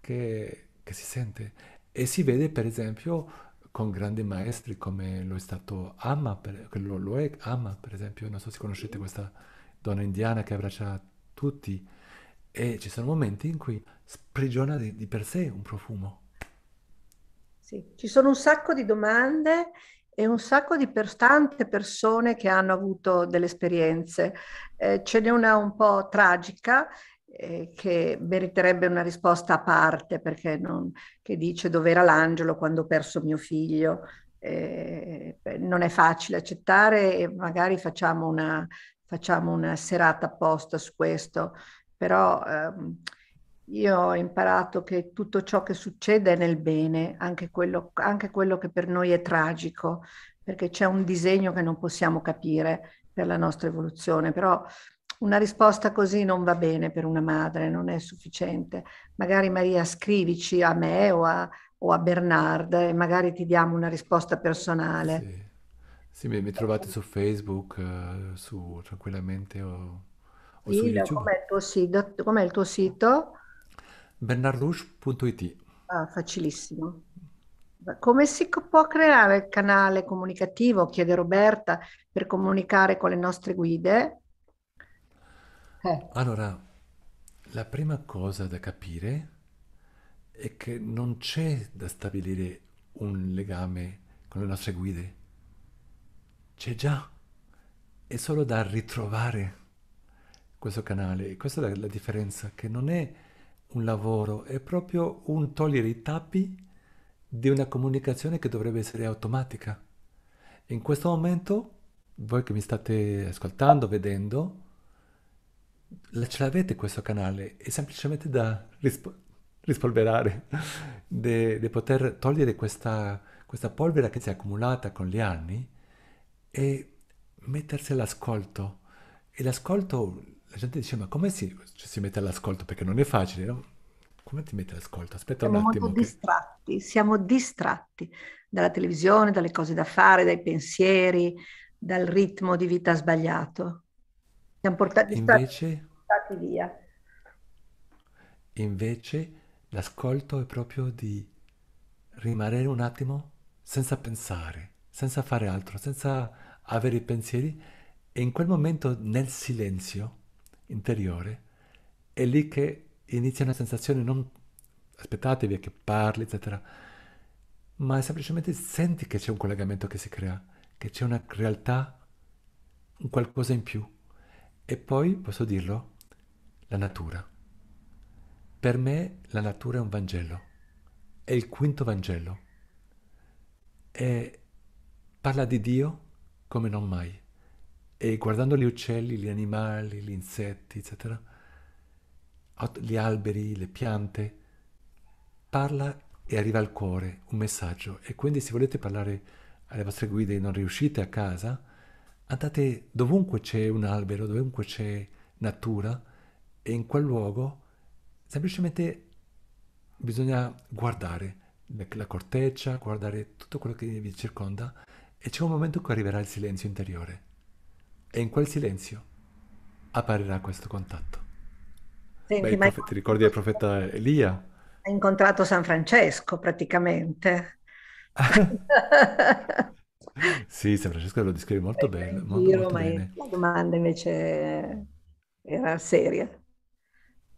che, che si sente. E si vede, per esempio, con grandi maestri come lo è stato Amma, per, lo, lo è Amma per esempio, non so se conoscete questa donna indiana che abbraccia tutti e ci sono momenti in cui sprigiona di, di per sé un profumo. Sì, ci sono un sacco di domande e un sacco di per, tante persone che hanno avuto delle esperienze. Eh, ce n'è una un po' tragica eh, che meriterebbe una risposta a parte perché non, che dice dove era l'angelo quando ho perso mio figlio. Eh, non è facile accettare e magari facciamo una, facciamo una serata apposta su questo, però ehm, io ho imparato che tutto ciò che succede è nel bene, anche quello, anche quello che per noi è tragico, perché c'è un disegno che non possiamo capire per la nostra evoluzione, però una risposta così non va bene per una madre, non è sufficiente. Magari Maria scrivici a me o a, o a Bernard e magari ti diamo una risposta personale. Sì, sì mi, trovate su Facebook, uh, su tranquillamente o, o sì, su YouTube. Com'è il tuo sito? Com'è il tuo sito? bernardrouge.it ah, Facilissimo. Come si può creare il canale comunicativo, chiede Roberta, per comunicare con le nostre guide? Eh. Allora, la prima cosa da capire è che non c'è da stabilire un legame con le nostre guide. C'è già, è solo da ritrovare questo canale. E questa è la, la differenza, che non è un lavoro, è proprio un togliere i tappi di una comunicazione che dovrebbe essere automatica. In questo momento, voi che mi state ascoltando, vedendo, ce l'avete questo canale, è semplicemente da rispo- rispolverare, di poter togliere questa, questa polvere che si è accumulata con gli anni e mettersi all'ascolto. E l'ascolto, la gente dice, ma come si, cioè, si mette all'ascolto? Perché non è facile, no? Come ti mette all'ascolto? Aspetta siamo un attimo. Molto che... distratti, siamo distratti dalla televisione, dalle cose da fare, dai pensieri, dal ritmo di vita sbagliato. Li hanno portati, Invece, portati via. invece l'ascolto è proprio di rimanere un attimo senza pensare, senza fare altro, senza avere i pensieri e in quel momento nel silenzio interiore è lì che inizia una sensazione non aspettatevi che parli, eccetera, ma semplicemente senti che c'è un collegamento che si crea, che c'è una realtà, un qualcosa in più. E poi, posso dirlo, la natura. Per me la natura è un Vangelo, è il quinto Vangelo. E parla di Dio come non mai. E guardando gli uccelli, gli animali, gli insetti, eccetera, gli alberi, le piante, parla e arriva al cuore un messaggio. E quindi se volete parlare alle vostre guide e non riuscite a casa, andate dovunque c'è un albero, dovunque c'è natura e in quel luogo semplicemente bisogna guardare la corteccia, guardare tutto quello che vi circonda e c'è un momento in cui arriverà il silenzio interiore e in quel silenzio apparirà questo contatto. Senti, Beh, prof... Ti ricordi il profeta Elia? Ha incontrato San Francesco praticamente. Sì, San Francesco lo descrive molto bene, molto, Io, molto ma La domanda invece era seria.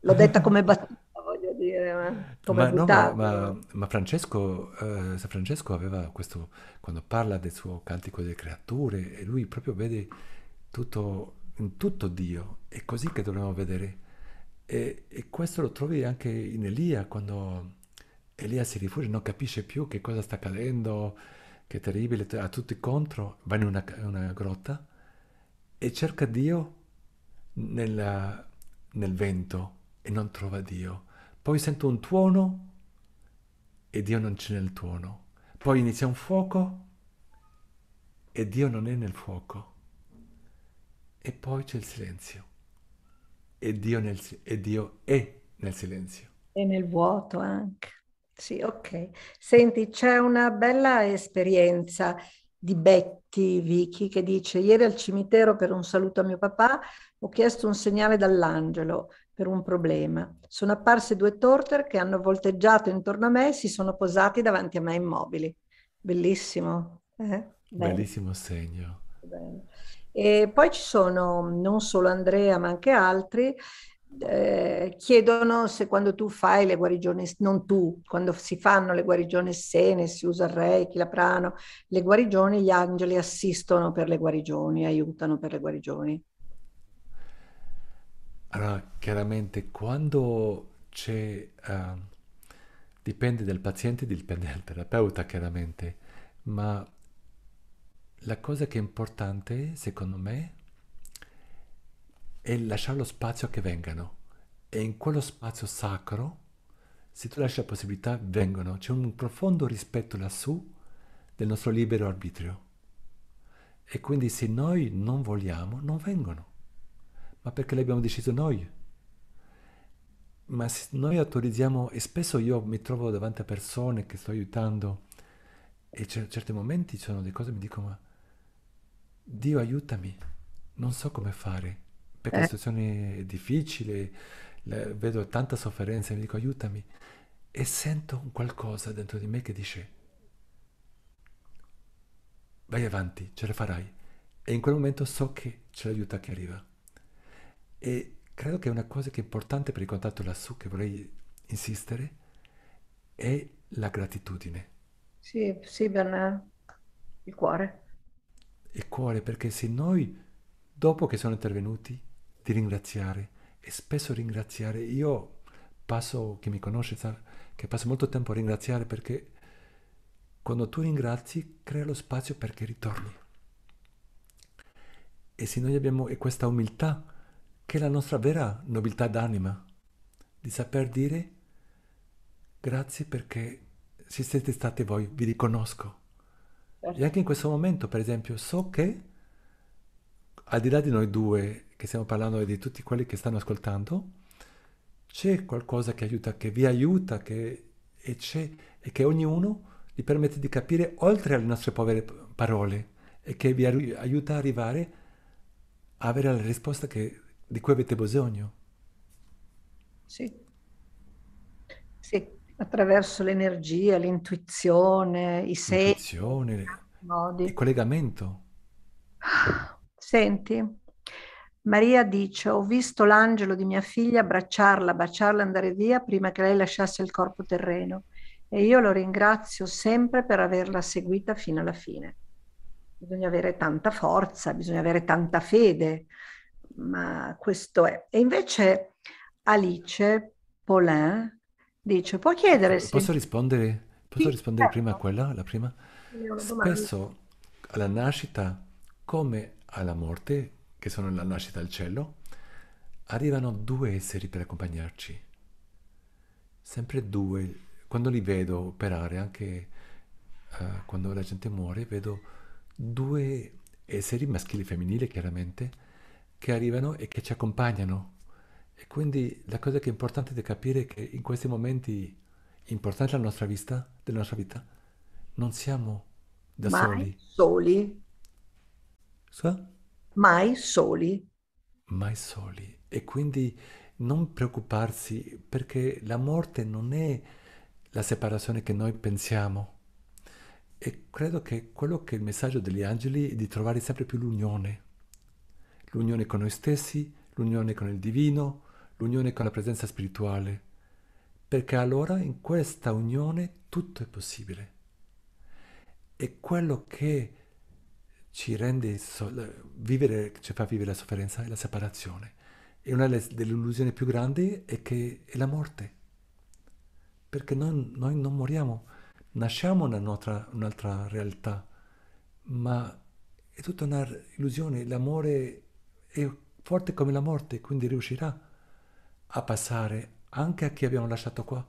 L'ho detta come battuta, voglio dire, ma come ma, no, ma, ma, ma Francesco, eh, San Francesco aveva questo, quando parla del suo cantico delle creature, e lui proprio vede tutto, in tutto Dio, è così che dobbiamo vedere. E, e, questo lo trovi anche in Elia, quando Elia si rifugia, e non capisce più che cosa sta accadendo, che è terribile, a tutti contro, va in una, una grotta e cerca Dio nella, nel vento e non trova Dio. Poi sento un tuono e Dio non c'è nel tuono. Poi inizia un fuoco e Dio non è nel fuoco. E poi c'è il silenzio. E Dio, nel, e Dio è nel silenzio. E nel vuoto anche. Sì, ok. Senti, c'è una bella esperienza di Betty Vicky che dice: Ieri al cimitero per un saluto a mio papà ho chiesto un segnale dall'angelo per un problema. Sono apparse due torter che hanno volteggiato intorno a me e si sono posati davanti a me immobili. Bellissimo. Eh? Bellissimo segno. E poi ci sono non solo Andrea ma anche altri eh, chiedono se quando tu fai le guarigioni, non tu, quando si fanno le guarigioni sene, si usa il reiki, la prano, le guarigioni, gli angeli assistono per le guarigioni, aiutano per le guarigioni. Allora, chiaramente quando c'è, uh, dipende dal paziente, dipende dal terapeuta, chiaramente, ma la cosa che è importante, secondo me, e lasciare lo spazio che vengano. E in quello spazio sacro, se tu lasci la possibilità, vengono. C'è un profondo rispetto lassù del nostro libero arbitrio. E quindi se noi non vogliamo, non vengono. Ma perché l'abbiamo deciso noi? Ma se noi autorizziamo, e spesso io mi trovo davanti a persone che sto aiutando, e a certi momenti ci sono delle cose che mi dicono, ma Dio aiutami, non so come fare perché eh. la situazione è difficile, la, vedo tanta sofferenza, mi dico aiutami e sento un qualcosa dentro di me che dice vai avanti, ce la farai. E in quel momento so che c'è l'aiuto che arriva. E credo che una cosa che è importante per il contatto lassù, che vorrei insistere, è la gratitudine. Sì, sì, Bernard, il cuore. Il cuore, perché se noi, dopo che sono intervenuti, di ringraziare e spesso ringraziare. Io passo, chi mi conosce sa che passo molto tempo a ringraziare perché quando tu ringrazi crea lo spazio perché ritorni. E se noi abbiamo questa umiltà, che è la nostra vera nobiltà d'anima, di saper dire grazie perché siete stati voi, vi riconosco. E certo. anche in questo momento, per esempio, so che al di là di noi due che stiamo parlando e di tutti quelli che stanno ascoltando, c'è qualcosa che aiuta, che vi aiuta, che, e, e che ognuno gli permette di capire oltre alle nostre povere parole e che vi aiuta a arrivare a avere la risposta che, di cui avete bisogno. Sì. sì, attraverso l'energia, l'intuizione, i sensi, il collegamento. Senti, Maria dice, ho visto l'angelo di mia figlia abbracciarla, baciarla e andare via prima che lei lasciasse il corpo terreno e io lo ringrazio sempre per averla seguita fino alla fine. Bisogna avere tanta forza, bisogna avere tanta fede, ma questo è. E invece Alice Polin dice, può chiedere se... Posso rispondere, Posso rispondere prima a certo. quella? La prima? Spesso alla nascita, come alla morte, che sono la nascita al cielo, arrivano due esseri per accompagnarci. Sempre due. Quando li vedo operare, anche uh, quando la gente muore, vedo due esseri, maschili e femminili chiaramente, che arrivano e che ci accompagnano. E quindi la cosa che è importante da capire è che in questi momenti importanti della nostra vita, della nostra vita non siamo da Mai soli. soli. Scusa? Mai soli. Mai soli. E quindi non preoccuparsi perché la morte non è la separazione che noi pensiamo. E credo che quello che è il messaggio degli angeli è di trovare sempre più l'unione. L'unione con noi stessi, l'unione con il divino, l'unione con la presenza spirituale. Perché allora in questa unione tutto è possibile. E quello che ci rende so- vivere, ci fa vivere la sofferenza e la separazione. E una delle illusioni più grandi è che è la morte. Perché noi, noi non moriamo, nasciamo in un'altra realtà, ma è tutta un'illusione. L'amore è forte come la morte, quindi riuscirà a passare anche a chi abbiamo lasciato qua.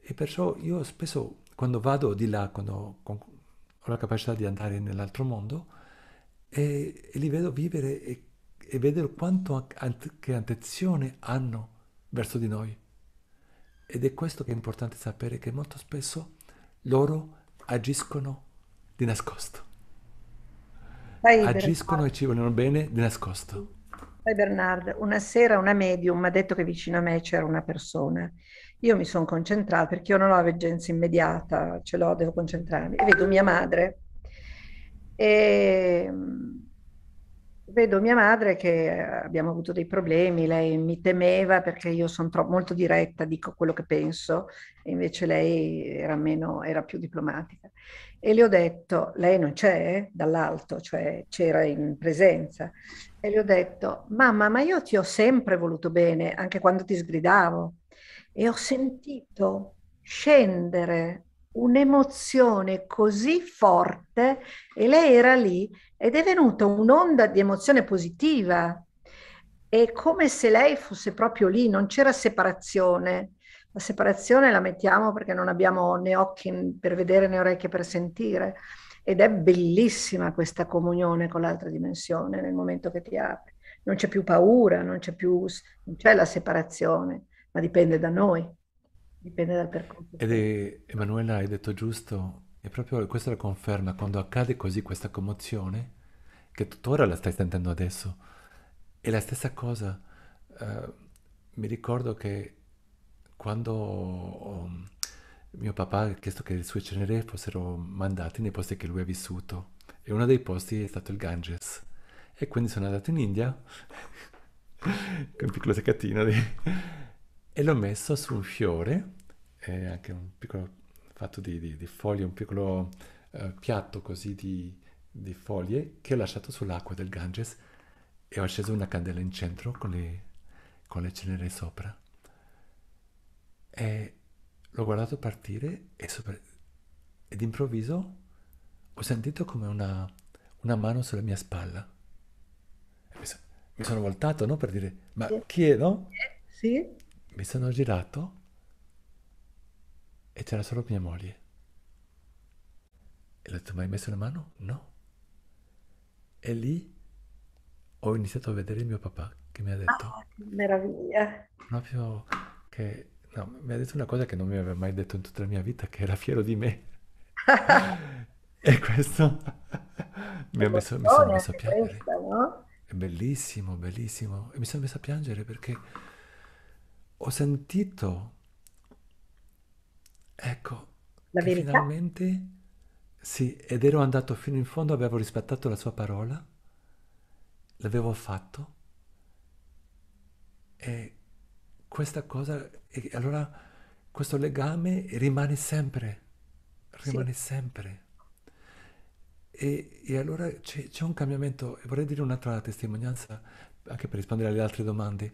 E perciò io spesso quando vado di là, quando ho la capacità di andare nell'altro mondo, e, e li vedo vivere e, e vedo quanto che attenzione hanno verso di noi. Ed è questo che è importante sapere, che molto spesso loro agiscono di nascosto. Dai, agiscono Bernard. e ci vogliono bene di nascosto. Sai Bernard, una sera una medium mi ha detto che vicino a me c'era una persona. Io mi sono concentrata perché io non ho la veggenza immediata, ce l'ho, devo concentrarmi. E vedo mia madre e mm, vedo mia madre che abbiamo avuto dei problemi, lei mi temeva perché io sono tro- molto diretta, dico quello che penso, e invece lei era, meno, era più diplomatica. E le ho detto, lei non c'è eh, dall'alto, cioè c'era in presenza, e le ho detto, mamma, ma io ti ho sempre voluto bene, anche quando ti sgridavo, e ho sentito scendere un'emozione così forte e lei era lì ed è venuta un'onda di emozione positiva. È come se lei fosse proprio lì, non c'era separazione. La separazione la mettiamo perché non abbiamo né occhi per vedere né orecchie per sentire. Ed è bellissima questa comunione con l'altra dimensione nel momento che ti apri. Non c'è più paura, non c'è più non c'è la separazione, ma dipende da noi. Dipende dal percorso. Ed è, Emanuela, hai detto giusto, è proprio questa è la conferma, quando accade così questa commozione, che tuttora la stai sentendo adesso, è la stessa cosa. Uh, mi ricordo che quando um, mio papà ha chiesto che le sue ceneri fossero mandate nei posti che lui ha vissuto, e uno dei posti è stato il Ganges. E quindi sono andato in India, con un piccolo seccatino di e l'ho messo su un fiore, eh, anche un piccolo fatto di, di, di foglie, un piccolo eh, piatto così di, di, foglie che ho lasciato sull'acqua del Ganges e ho acceso una candela in centro con le, con le cenere sopra. E l'ho guardato partire e sopra, ed improvviso ho sentito come una, una mano sulla mia spalla. Mi, so, mi sono voltato no? per dire, ma chi è, no? Sì mi sono girato e c'era solo mia moglie. E le ho detto, ma hai messo la mano? No. E lì ho iniziato a vedere mio papà che mi ha detto... Ah, meraviglia! Proprio che... No, mi ha detto una cosa che non mi aveva mai detto in tutta la mia vita, che era fiero di me. e questo mi, messo, mi sono messo a piangere. Questa, no? È bellissimo, bellissimo. E mi sono messo a piangere perché ho sentito, ecco, La verità? finalmente, sì, ed ero andato fino in fondo, avevo rispettato la sua parola, l'avevo fatto, e questa cosa, e allora questo legame rimane sempre, rimane Sì. sempre. E, e allora c'è c'è un cambiamento, vorrei dire un'altra testimonianza, anche per rispondere alle altre domande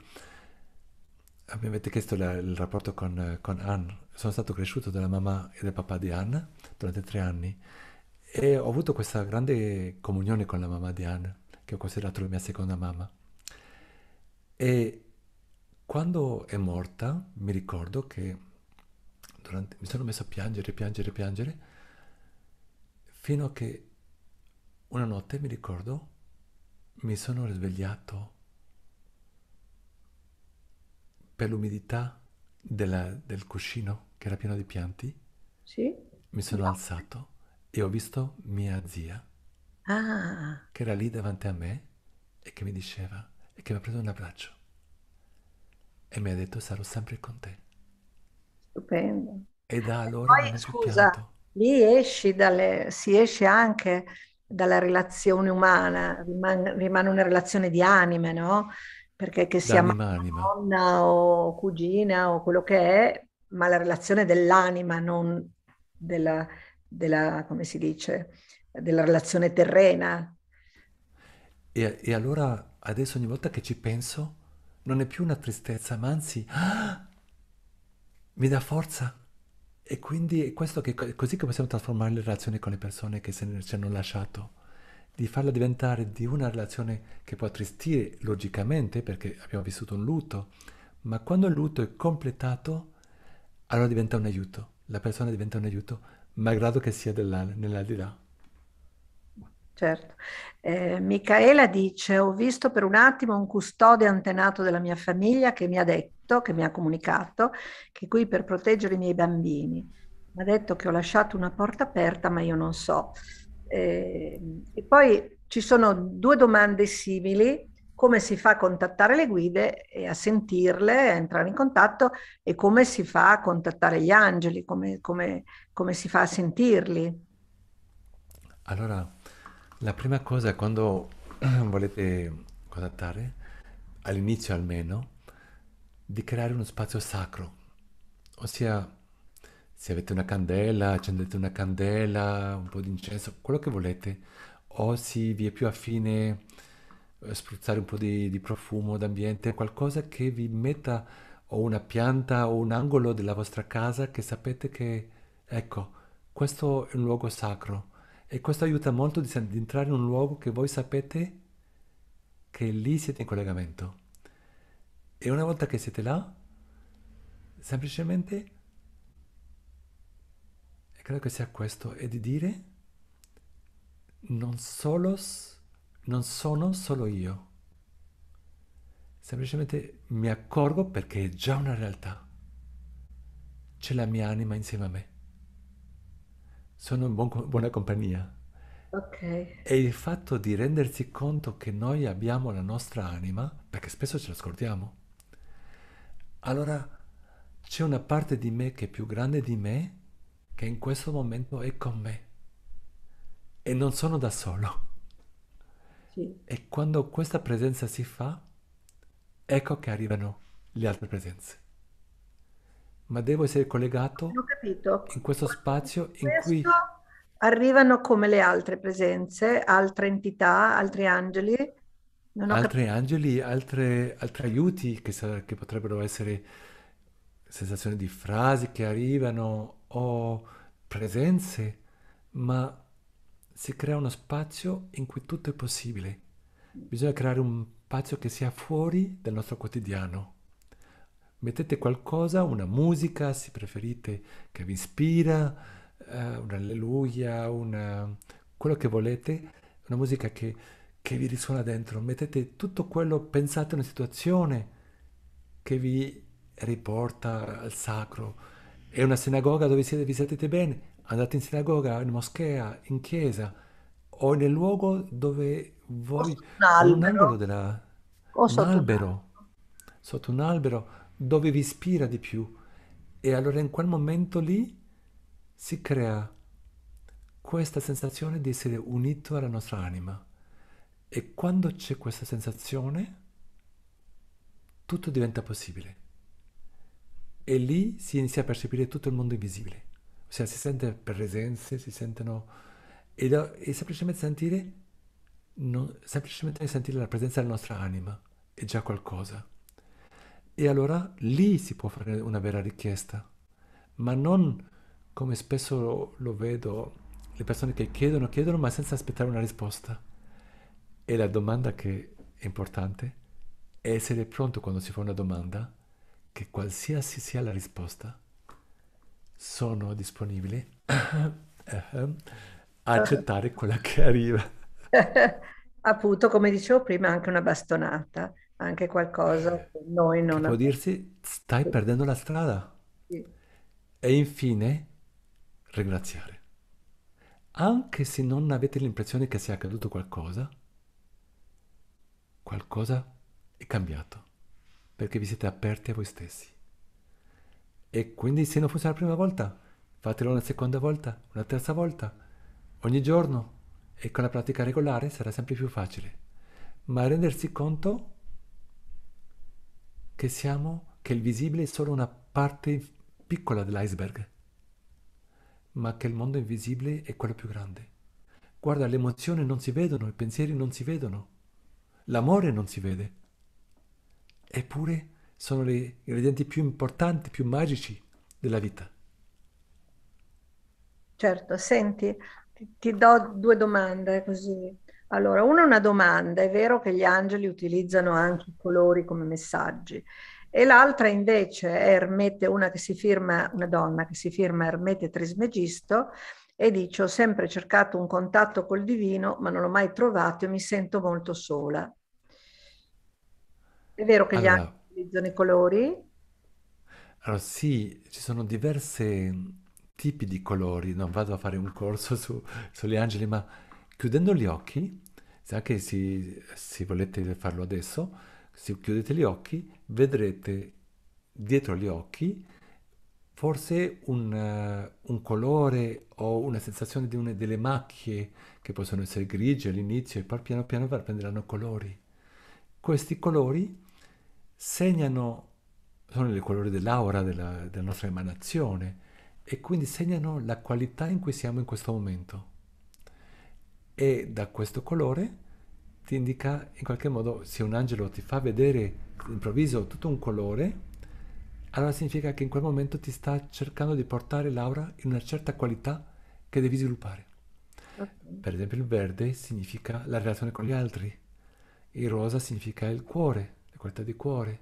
mi avete chiesto la, il rapporto con, con Anne. Sono stato cresciuto dalla mamma e dal papà di Anne durante tre anni e ho avuto questa grande comunione con la mamma di Anne, che ho considerato la mia seconda mamma. E quando è morta, mi ricordo che durante, mi sono messo a piangere, piangere, piangere, fino a che una notte, mi ricordo, mi sono risvegliato per l'umidità della, del cuscino che era pieno di pianti, sì. mi sono no. alzato e ho visto mia zia ah. che era lì davanti a me e che mi diceva e che mi ha preso un abbraccio e mi ha detto sarò sempre con te. Stupendo. E da allora... E poi, scusa, lì esci dalle, si esce anche dalla relazione umana, rimane, rimane una relazione di anime, no? perché che sia nonna o cugina o quello che è, ma la relazione dell'anima, non della, della come si dice, della relazione terrena. E, e, allora adesso ogni volta che ci penso non è più una tristezza, ma anzi ah, mi dà forza. E quindi è questo che, così che possiamo trasformare le relazioni con le persone che se ne, ci hanno lasciato di farla diventare di una relazione che può attristire logicamente perché abbiamo vissuto un lutto, ma quando il lutto è completato, allora diventa un aiuto, la persona diventa un aiuto, malgrado che sia nell'aldilà. Certo. Eh, Micaela dice, ho visto per un attimo un custode antenato della mia famiglia che mi ha detto, che mi ha comunicato, che qui per proteggere i miei bambini. Mi ha detto che ho lasciato una porta aperta, ma io non so. Eh, e poi ci sono due domande simili, come si fa a contattare le guide e a sentirle, a entrare in contatto e come si fa a contattare gli angeli, come, come, come si fa a sentirli. Allora, la prima cosa è quando volete contattare, all'inizio almeno, di creare uno spazio sacro, ossia se avete una candela, accendete una candela, un po' di incenso, quello che volete, o se vi è più affine eh, spruzzare un po' di, di profumo d'ambiente, qualcosa che vi metta o una pianta o un angolo della vostra casa che sapete che, ecco, questo è un luogo sacro e questo aiuta molto di, di entrare in un luogo che voi sapete che lì siete in collegamento. E una volta che siete là, semplicemente credo che sia questo, è di dire non, solos, non sono solo io. Semplicemente mi accorgo perché è già una realtà. C'è la mia anima insieme a me. Sono in buon, buona compagnia. Okay. E il fatto di rendersi conto che noi abbiamo la nostra anima, perché spesso ce la scordiamo, allora c'è una parte di me che è più grande di me che in questo momento è con me e non sono da solo. Sì. E quando questa presenza si fa, ecco che arrivano le altre presenze. Ma devo essere collegato in questo spazio in, questo in cui... Arrivano come le altre presenze, altre entità, altri angeli. altri capito. angeli, altre, altri aiuti che, che potrebbero essere sensazioni di frasi che arrivano o presenze, ma si crea uno spazio in cui tutto è possibile. Bisogna creare un spazio che sia fuori del nostro quotidiano. Mettete qualcosa, una musica, se preferite, che vi ispira, eh, un'alleluia, una... quello che volete, una musica che, che vi risuona dentro. Mettete tutto quello, pensate a una situazione che vi riporta al sacro, è una sinagoga dove siete, vi sentite bene? Andate in sinagoga, in moschea, in chiesa o nel luogo dove voi... Un, un angolo della... O sotto un albero. Sotto un albero dove vi ispira di più. E allora in quel momento lì si crea questa sensazione di essere unito alla nostra anima. E quando c'è questa sensazione, tutto diventa possibile e lì si inizia a percepire tutto il mondo invisibile. Cioè si sente presenze, si sentono... E, da, e semplicemente, sentire, non, semplicemente sentire la presenza della nostra anima è già qualcosa. E allora lì si può fare una vera richiesta, ma non come spesso lo, lo vedo, le persone che chiedono, chiedono ma senza aspettare una risposta. E la domanda che è importante è essere pronto quando si fa una domanda che qualsiasi sia la risposta, sono disponibile ehm, a ah. accettare quella che arriva. Appunto, come dicevo prima, anche una bastonata, anche qualcosa eh, che noi non... abbiamo. può dirsi, stai perdendo la strada. Sì. E infine, ringraziare. Anche se non avete l'impressione che sia accaduto qualcosa, qualcosa è cambiato perché vi siete aperti a voi stessi. E quindi se non funziona la prima volta, fatelo una seconda volta, una terza volta, ogni giorno e con la pratica regolare sarà sempre più facile. Ma rendersi conto che siamo, che il visibile è solo una parte piccola dell'iceberg, ma che il mondo invisibile è quello più grande. Guarda, le emozioni non si vedono, i pensieri non si vedono, l'amore non si vede, eppure sono gli ingredienti più importanti, più magici della vita. Certo, senti, ti, do due domande così. Allora, una è una domanda, è vero che gli angeli utilizzano anche i colori come messaggi, e l'altra invece è Ermete, una che si firma, una donna che si firma Ermete Trismegisto, e dice ho sempre cercato un contatto col divino ma non l'ho mai trovato e mi sento molto sola. È vero che gli Allora, angeli utilizzano i colori? Allora, sì, ci sono diversi mm, tipi di colori, non vado a fare un corso su, sugli angeli, ma chiudendo gli occhi, se anche si- se volete farlo adesso, se chiudete gli occhi, vedrete dietro gli occhi forse un, eh, un colore o una sensazione di una delle macchie che possono essere grigie all'inizio e poi piano piano va- prenderanno colori. Questi colori segnano, sono il colore dell'aura della, della nostra emanazione e quindi segnano la qualità in cui siamo in questo momento. E da questo colore ti indica in qualche modo se un angelo ti fa vedere all'improvviso tutto un colore, allora significa che in quel momento ti sta cercando di portare l'aura in una certa qualità che devi sviluppare. Per esempio il verde significa la relazione con gli altri, il rosa significa il cuore, aperta di cuore,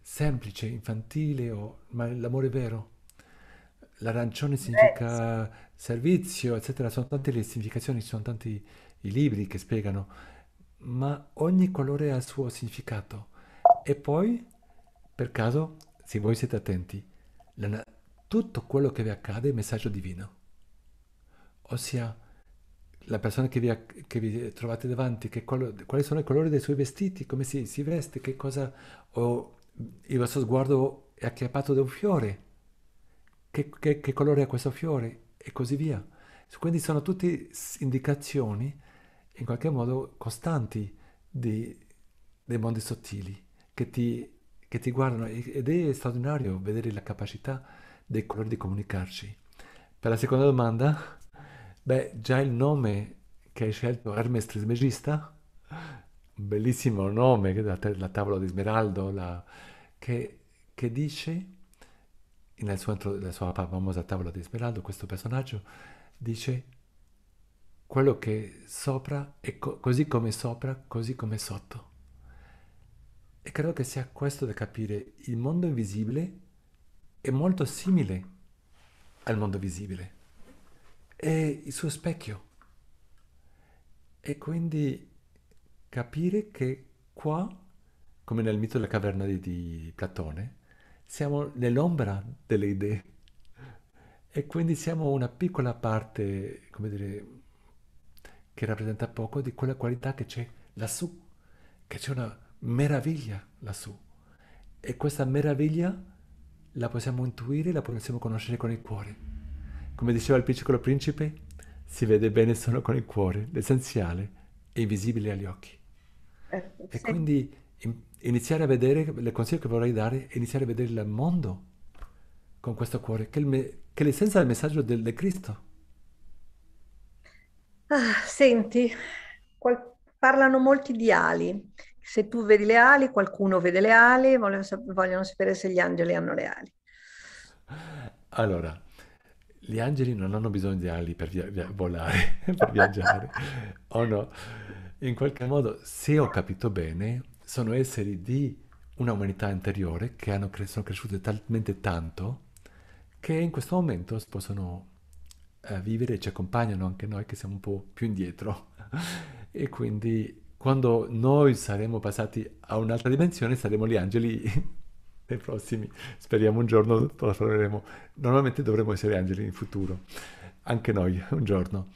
semplice, infantile, o, ma l'amore vero. L'arancione significa servizio, eccetera. Sono tante le significazioni, sono tanti i libri che spiegano, ma ogni colore ha il suo significato. E poi, per caso, se voi siete attenti, tutto quello che vi accade è messaggio divino. Ossia, la persona che vi, ha, che vi trovate davanti, quello, quali sono i colori dei suoi vestiti, come si, si veste, che cosa, o il vostro sguardo è acchiappato da un fiore, che, che, che colore ha questo fiore e così via. Quindi sono tutte indicazioni in qualche modo costanti di, dei mondi sottili che ti, che ti guardano ed è straordinario vedere la capacità dei colori di comunicarci. Per la seconda domanda... Beh, già il nome che hai scelto, Hermes Trismegista, un bellissimo nome, la, la tavola di Smeraldo, la, che, che, dice, nella sua, nella sua famosa tavola di Smeraldo, questo personaggio dice quello che sopra è co- così come sopra, così come sotto. E credo che sia questo da capire, il mondo invisibile è molto simile al mondo visibile è il suo specchio. E quindi capire che qua, come nel mito della caverna di, di Platone, siamo nell'ombra delle idee e quindi siamo una piccola parte, come dire, che rappresenta poco di quella qualità che c'è lassù, che c'è una meraviglia lassù. E questa meraviglia la possiamo intuire, la possiamo conoscere con il cuore. Come diceva il piccolo principe, si vede bene solo con il cuore, l'essenziale è invisibile agli occhi. Eh, e sì. quindi iniziare a vedere, il consiglio che vorrei dare è iniziare a vedere il mondo con questo cuore, che, me, che è l'essenza del messaggio del, del Cristo. Ah, senti, qual- parlano molti di ali. Se tu vedi le ali, qualcuno vede le ali, vogliono, vogliono sapere se gli angeli hanno le ali. Allora, gli angeli non hanno bisogno di ali per via- via- volare, per viaggiare, o no? In qualche modo, se ho capito bene, sono esseri di una umanità anteriore che cre- sono cresciute talmente tanto che in questo momento possono eh, vivere e ci accompagnano anche noi che siamo un po' più indietro. e quindi quando noi saremo passati a un'altra dimensione saremo gli angeli nei prossimi, speriamo un giorno trasformeremo, normalmente dovremo essere angeli in futuro, anche noi un giorno,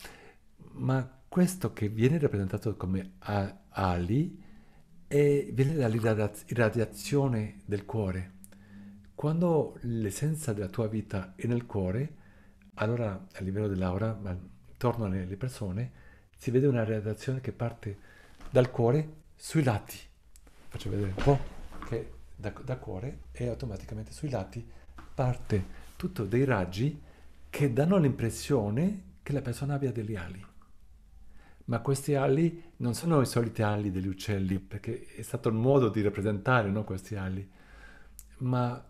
ma questo che viene rappresentato come ali è, viene dall'irradiazione del cuore. Quando l'essenza della tua vita è nel cuore, allora a livello dell'aura, ma intorno alle persone, si vede una radiazione che parte dal cuore sui lati. Faccio vedere un po' da, da cuore e automaticamente sui lati parte tutto dei raggi che danno l'impressione che la persona abbia delle ali. Ma questi ali non sono i soliti ali degli uccelli, perché è stato il modo di rappresentare no, questi ali, ma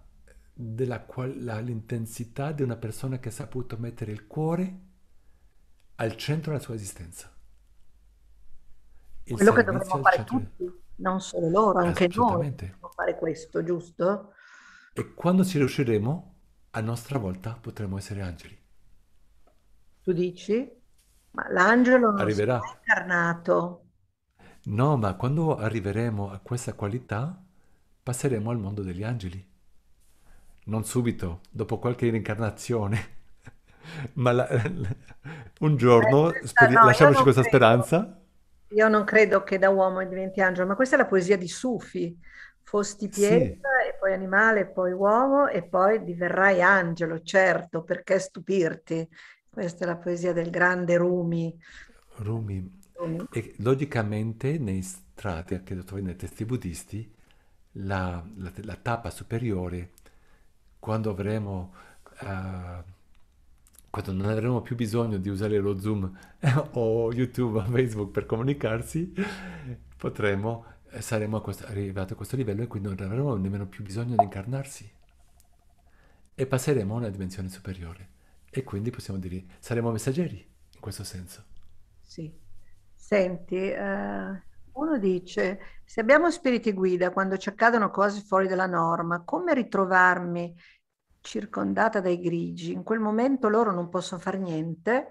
dell'intensità di una persona che ha saputo mettere il cuore al centro della sua esistenza. Il Quello che dovremmo fare tutti non solo loro, ah, anche noi possiamo fare questo, giusto? E quando ci riusciremo, a nostra volta potremo essere angeli. Tu dici? Ma l'angelo non Arriverà. sarà incarnato. No, ma quando arriveremo a questa qualità, passeremo al mondo degli angeli. Non subito, dopo qualche reincarnazione. ma la, un giorno, eh, questa, speri- no, lasciamoci questa credo. speranza io non credo che da uomo diventi angelo, ma questa è la poesia di Sufi. Fosti pietra sì. e poi animale, e poi uomo e poi diverrai angelo, certo, perché stupirti? Questa è la poesia del grande Rumi. Rumi. Rumi. E logicamente nei strati, che nei testi buddisti, la, la, la, tappa superiore, quando avremo... Uh, quando non avremo più bisogno di usare lo Zoom o YouTube o Facebook per comunicarsi, potremo, eh, saremo a questo, arrivati a questo livello e quindi non avremo nemmeno più bisogno di incarnarsi. E passeremo a una dimensione superiore. E quindi possiamo dire, saremo messaggeri in questo senso. Sì. Senti, uh, uno dice, se abbiamo spiriti guida quando ci accadono cose fuori dalla norma, come ritrovarmi circondata dai grigi, in quel momento loro non possono fare niente.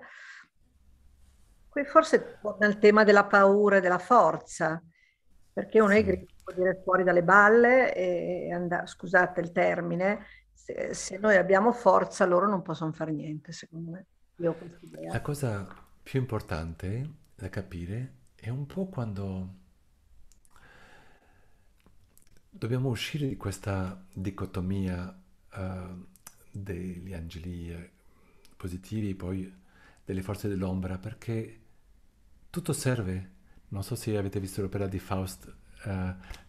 Qui forse torna il tema della paura e della forza, perché uno sì. è grigio può dire fuori dalle balle e andare, scusate il termine, se, se, noi abbiamo forza loro non possono fare niente, secondo me. La cosa più importante da capire è un po' quando dobbiamo uscire di questa dicotomia uh, degli angeli eh, positivi, poi delle forze dell'ombra, perché tutto serve. Non so se avete visto l'opera di Faust, uh,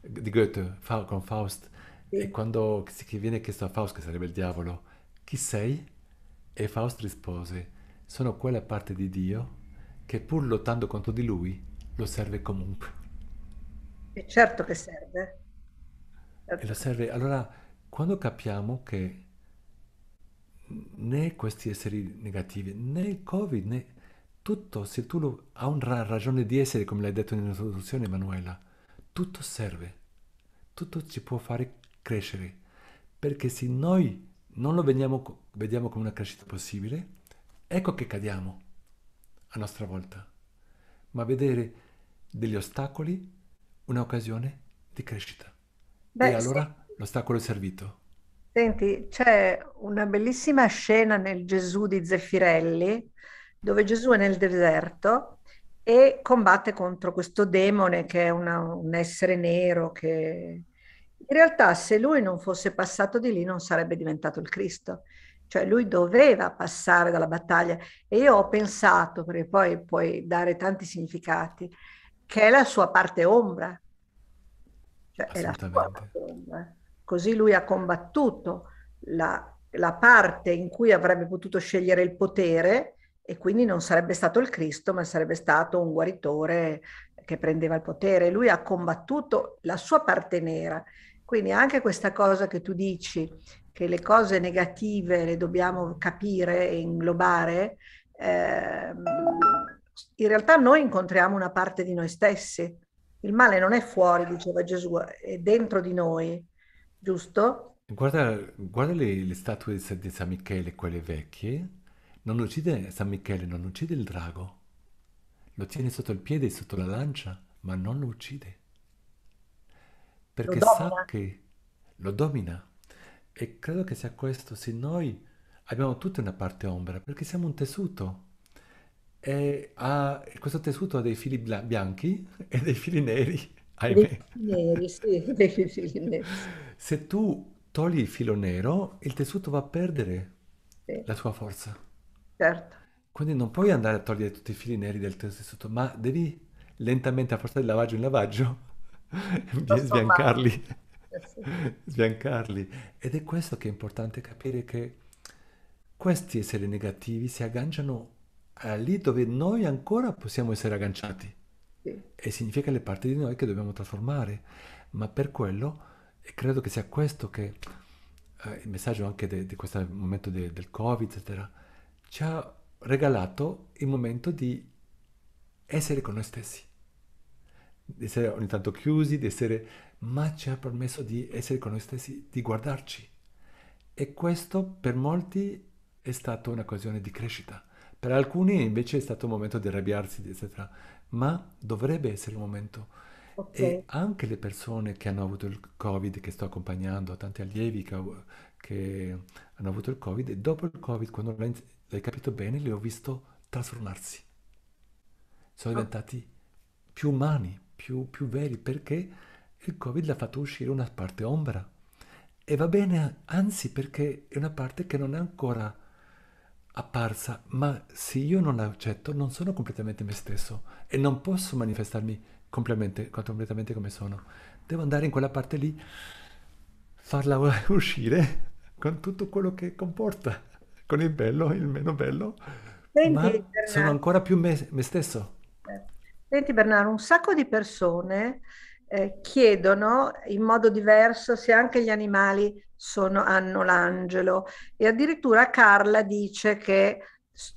di Goethe, Fa- con Faust, sì. e quando si viene chiesto a Faust, che sarebbe il diavolo, chi sei? E Faust rispose, sono quella parte di Dio che pur lottando contro di lui lo serve comunque. E certo che serve. E lo serve. Allora quando capiamo che né questi esseri negativi, né il Covid, né tutto, se tu lo, ha una ragione di essere, come l'hai detto nell'introduzione Emanuela, tutto serve, tutto ci può fare crescere, perché se noi non lo vediamo, vediamo come una crescita possibile, ecco che cadiamo a nostra volta, ma vedere degli ostacoli un'occasione di crescita. Beh, e allora... Sì L'ostacolo è servito. Senti, c'è una bellissima scena nel Gesù di Zeffirelli, dove Gesù è nel deserto e combatte contro questo demone che è una, un essere nero che... In realtà se lui non fosse passato di lì non sarebbe diventato il Cristo, cioè lui doveva passare dalla battaglia e io ho pensato, perché poi puoi dare tanti significati, che è la sua parte ombra, cioè è la sua parte ombra. Così lui ha combattuto la, la parte in cui avrebbe potuto scegliere il potere e quindi non sarebbe stato il Cristo, ma sarebbe stato un guaritore che prendeva il potere. Lui ha combattuto la sua parte nera. Quindi anche questa cosa che tu dici, che le cose negative le dobbiamo capire e inglobare, eh, in realtà noi incontriamo una parte di noi stessi. Il male non è fuori, diceva Gesù, è dentro di noi giusto? Guarda, guarda le, le statue di San Michele, quelle vecchie. Non uccide San Michele, non uccide il drago. Lo tiene sotto il piede, sotto la lancia, ma non lo uccide. Lo Perché sa che lo domina. E credo che sia questo, se noi abbiamo tutti una parte ombra, perché siamo un tessuto. E ha- questo tessuto ha dei fili bianchi e dei fili neri, Dei ahimè. fili neri, sì, dei fili neri se tu togli il filo nero, il tessuto va a perdere sì. la sua forza. Certo. Quindi non puoi andare a togliere tutti i fili neri del tessuto, ma devi lentamente, a forza di lavaggio in lavaggio, sbiancarli. Eh, sbiancarli. Ed è questo che è importante capire che questi esseri negativi si agganciano lì dove noi ancora possiamo essere agganciati. Sì. E significa le parti di noi che dobbiamo trasformare. Ma per quello e credo che sia questo che eh, il messaggio anche di questo momento de, del Covid, eccetera, ci ha regalato il momento di essere con noi stessi, di essere ogni tanto chiusi, di essere, ma ci ha permesso di essere con noi stessi, di guardarci. E questo per molti è stato un'occasione di crescita, per alcuni invece è stato un momento di arrabbiarsi, eccetera, ma dovrebbe essere un momento Okay. E anche le persone che hanno avuto il Covid, che sto accompagnando, tanti allievi che, che hanno avuto il Covid, e dopo il Covid, quando l'hai, l'hai capito bene, le ho visto trasformarsi. Sono ah. diventati più umani, più, più veri, perché il Covid l'ha fatto uscire una parte ombra. E va bene, anzi, perché è una parte che non è ancora apparsa, ma se io non la accetto non sono completamente me stesso e non posso manifestarmi completamente completamente come sono. Devo andare in quella parte lì, farla uscire con tutto quello che comporta, con il bello, il meno bello, Senti, ma Bernardo, sono ancora più me, me, stesso. Senti Bernardo, un sacco di persone eh, chiedono in modo diverso se anche gli animali sono, hanno l'angelo e addirittura Carla dice che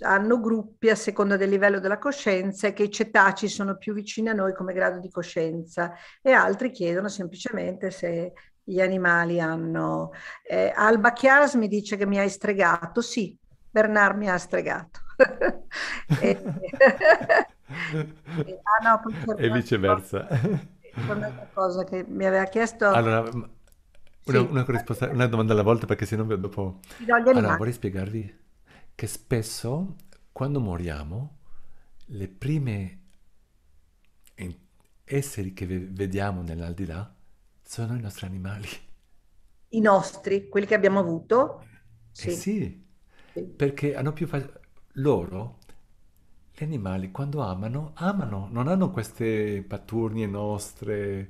hanno gruppi a seconda del livello della coscienza e che i cetaci sono più vicini a noi come grado di coscienza e altri chiedono semplicemente se gli animali hanno... Eh, Alba Chiaras mi dice che mi hai stregato, sì, Bernard mi ha stregato. e, e, ah, no, e viceversa. Una cosa che mi aveva chiesto... Allora, una, sì. una, una domanda alla volta perché sennò dopo... Allora, vorrei spiegarvi che spesso quando moriamo le prime esseri che vediamo nell'aldilà sono i nostri animali. I nostri, quelli che abbiamo avuto. Eh sì, eh sì, sì. perché hanno più facilità. Loro, gli animali, quando amano, amano, non hanno queste paturnie nostre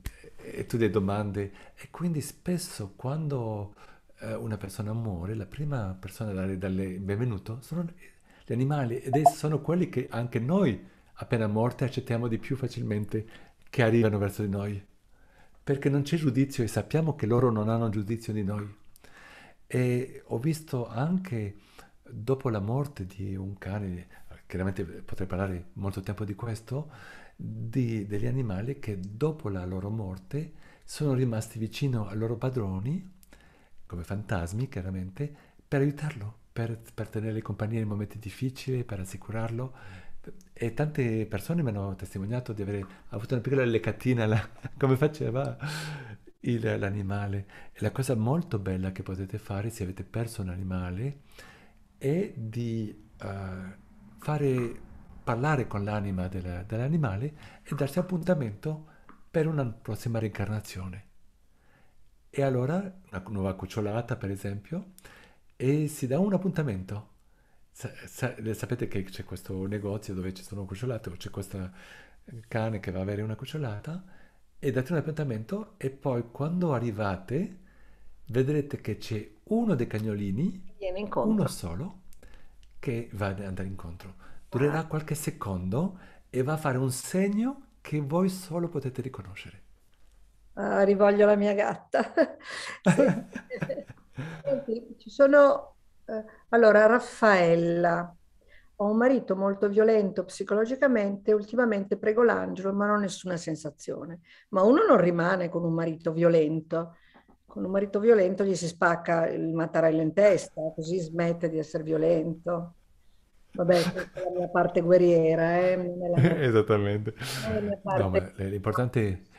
eh, e tutte le domande. E quindi spesso quando eh, una persona muore, la prima persona a dare, il benvenuto sono gli animali ed essi sono quelli che anche noi, appena morti, accettiamo di più facilmente che arrivano verso di noi. Perché non c'è giudizio e sappiamo che loro non hanno giudizio di noi. E ho visto anche dopo la morte di un cane, chiaramente potrei parlare molto tempo di questo, di, degli animali che dopo la loro morte sono rimasti vicino ai loro padroni come fantasmi chiaramente, per aiutarlo, per, per tenerle compagnia in momenti difficili, per assicurarlo. E tante persone mi hanno testimoniato di aver avuto una piccola leccatina là, come faceva il, l'animale. E la cosa molto bella che potete fare se avete perso un animale è di uh, fare parlare con l'anima della, dell'animale e darsi appuntamento per una prossima reincarnazione. E allora una nuova cucciolata, per esempio, e si dà un appuntamento. Sa- sa- sapete che c'è questo negozio dove ci sono cucciolate o c'è questo cane che va a avere una cucciolata e date un appuntamento e poi quando arrivate vedrete che c'è uno dei cagnolini, uno solo, che va ad andare incontro. Durerà ah. qualche secondo e va a fare un segno che voi solo potete riconoscere uh, rivoglio la mia gatta. Senti, ci sono, eh, allora, Raffaella, ho un marito molto violento psicologicamente, ultimamente prego l'angelo, ma non ho nessuna sensazione. Ma uno non rimane con un marito violento. Con un marito violento gli si spacca il mattarello in testa, così smette di essere violento. Vabbè, è la mia parte guerriera. Eh? La... Esattamente. La parte... no, l'importante è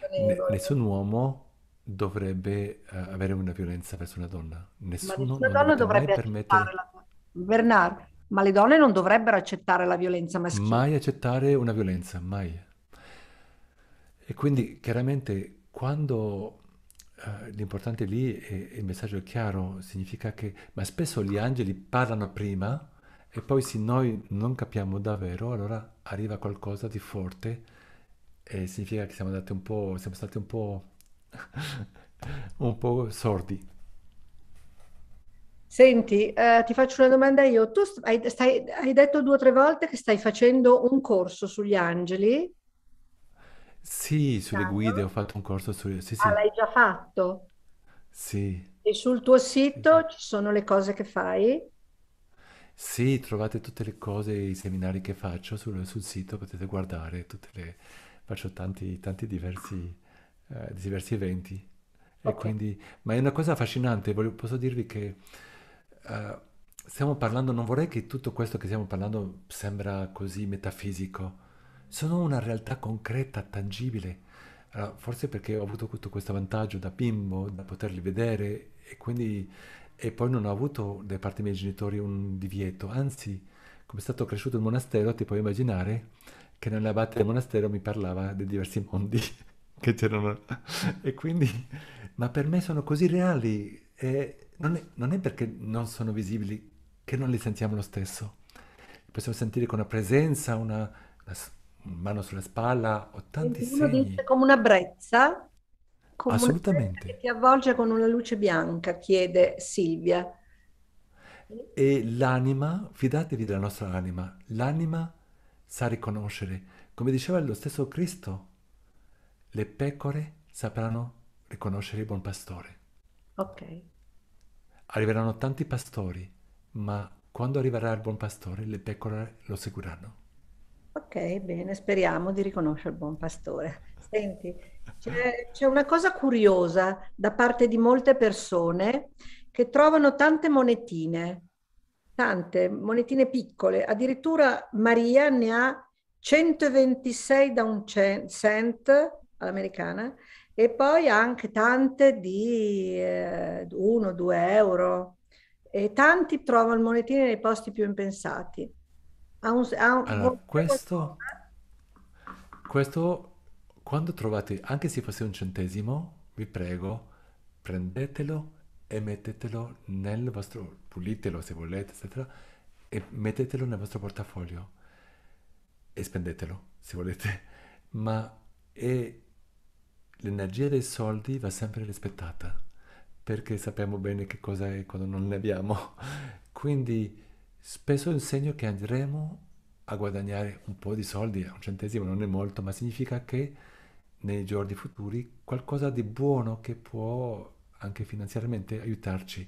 nessun uomo dovrebbe eh, avere una violenza verso una donna. Nessuno ma donna dovrebbe permettere... La... Bernard, ma le donne non dovrebbero accettare la violenza maschile. Mai accettare una violenza, mai. E quindi chiaramente quando eh, l'importante lì è, il messaggio è chiaro, significa che, ma spesso gli angeli parlano prima e poi se noi non capiamo davvero, allora arriva qualcosa di forte e significa che siamo, andati un po', siamo stati un po', un po sordi. Senti, eh, ti faccio una domanda io. Tu hai, stai, hai detto due o tre volte che stai facendo un corso sugli angeli. Sì, sulle guide ho fatto un corso su... Sì, sì. Ah, l'hai già fatto? Sì. E sul tuo sito sì, ci sono le cose che fai? Sì, trovate tutte le cose, i seminari che faccio sul, sul sito, potete guardare tutte le, faccio tanti, tanti diversi, eh, diversi eventi. Okay. Quindi, ma è una cosa affascinante, voglio, posso dirvi che uh, stiamo parlando, non vorrei che tutto questo che stiamo parlando sembra così metafisico, sono una realtà concreta, tangibile. Allora, forse perché ho avuto tutto questo vantaggio da bimbo, da poterli vedere e quindi e poi non ho avuto da parte dei miei genitori un divieto, anzi, come è stato cresciuto il monastero, ti puoi immaginare, che non nell'abate del monastero mi parlava dei diversi mondi che c'erano. E quindi, ma per me sono così reali, e non è, non è perché non sono visibili che non li sentiamo lo stesso. Li possiamo sentire con una presenza, una, una mano sulla spalla, o tanti Uno segni. Dice come una brezza, come Assolutamente. che ti avvolge con una luce bianca, chiede Silvia. E l'anima, fidatevi della nostra anima, l'anima sa riconoscere, come diceva lo stesso Cristo, le pecore sapranno riconoscere il buon pastore. Ok. Arriveranno tanti pastori, ma quando arriverà il buon pastore le pecore lo seguiranno. Ok, bene, speriamo di riconoscere il buon pastore. Senti, c'è, c'è, una cosa curiosa da parte di molte persone che trovano tante monetine tante, monetine piccole, addirittura Maria ne ha 126 da un cent all'americana e poi anche tante di 1, eh, euro e tanti trovano monetine nei posti più impensati. Ha un, ha un... Allora, questo, questo quando trovate, anche se fosse un centesimo, vi prego, prendetelo e mettetelo nel vostro, pulitelo se volete, eccetera, e mettetelo nel vostro portafoglio e spendetelo se volete, ma è, l'energia dei soldi va sempre rispettata perché sappiamo bene che cosa è quando non ne abbiamo. Quindi spesso insegno che andremo a guadagnare un po' di soldi, un centesimo non è molto, ma significa che nei giorni futuri qualcosa di buono che può anche finanziariamente aiutarci.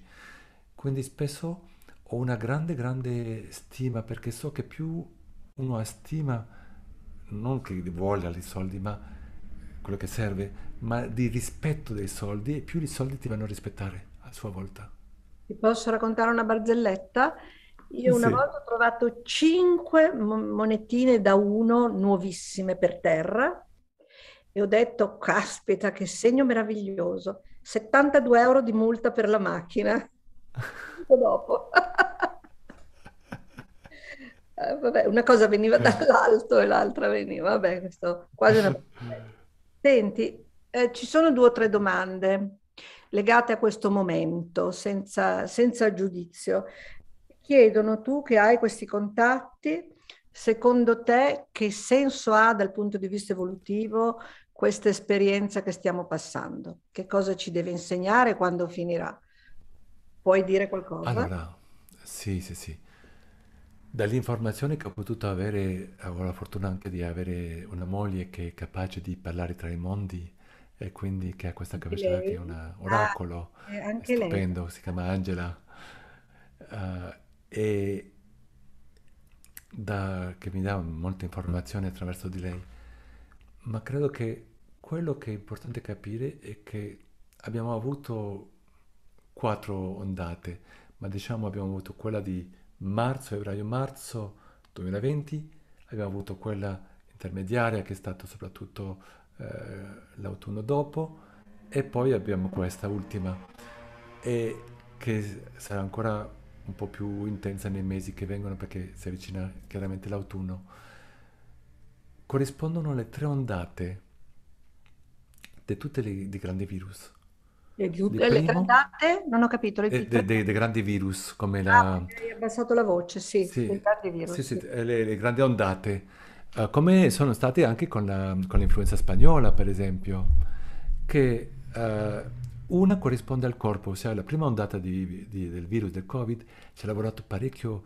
Quindi spesso ho una grande, grande stima perché so che più uno ha stima, non che voglia i soldi, ma quello che serve, ma di rispetto dei soldi, e più i soldi ti vanno a rispettare a sua volta. Ti posso raccontare una barzelletta? Io una sì. volta ho trovato cinque monetine da uno nuovissime per terra e ho detto, caspita, che segno meraviglioso. 72 euro di multa per la macchina. dopo. eh, vabbè, una cosa veniva eh. dall'alto e l'altra veniva, vabbè, questo quasi una... Senti, eh, ci sono due o tre domande legate a questo momento, senza, senza giudizio. Chiedono tu che hai questi contatti, secondo te che senso ha dal punto di vista evolutivo questa esperienza che stiamo passando? Che cosa ci deve insegnare quando finirà? Puoi dire qualcosa? Allora, sì, sì, sì. Dall'informazione che ho potuto avere, ho la fortuna anche di avere una moglie che è capace di parlare tra i mondi e quindi che ha questa capacità lei. che è un oracolo ah, eh, è stupendo, lei. si chiama Angela. Uh, e da, che mi dà molte informazioni attraverso di lei, ma credo che quello che è importante capire è che abbiamo avuto quattro ondate, ma diciamo abbiamo avuto quella di marzo, febbraio-marzo 2020, abbiamo avuto quella intermediaria che è stata soprattutto eh, l'autunno dopo e poi abbiamo questa ultima e che sarà ancora un po' più intensa nei mesi che vengono perché si avvicina chiaramente l'autunno. Corrispondono alle tre ondate di tutte le di grandi virus. Le, giu- le, primo, le grandate? Non ho capito. Le de, de, de grandi virus, come la... Ah, hai abbassato la voce, sì. sì, virus, sì, sì. Eh, le, le, grandi ondate, uh, come sono state anche con, la, con, l'influenza spagnola, per esempio, che uh, una corrisponde al corpo, ossia la prima ondata di, di, del virus, del Covid, ci ha lavorato parecchio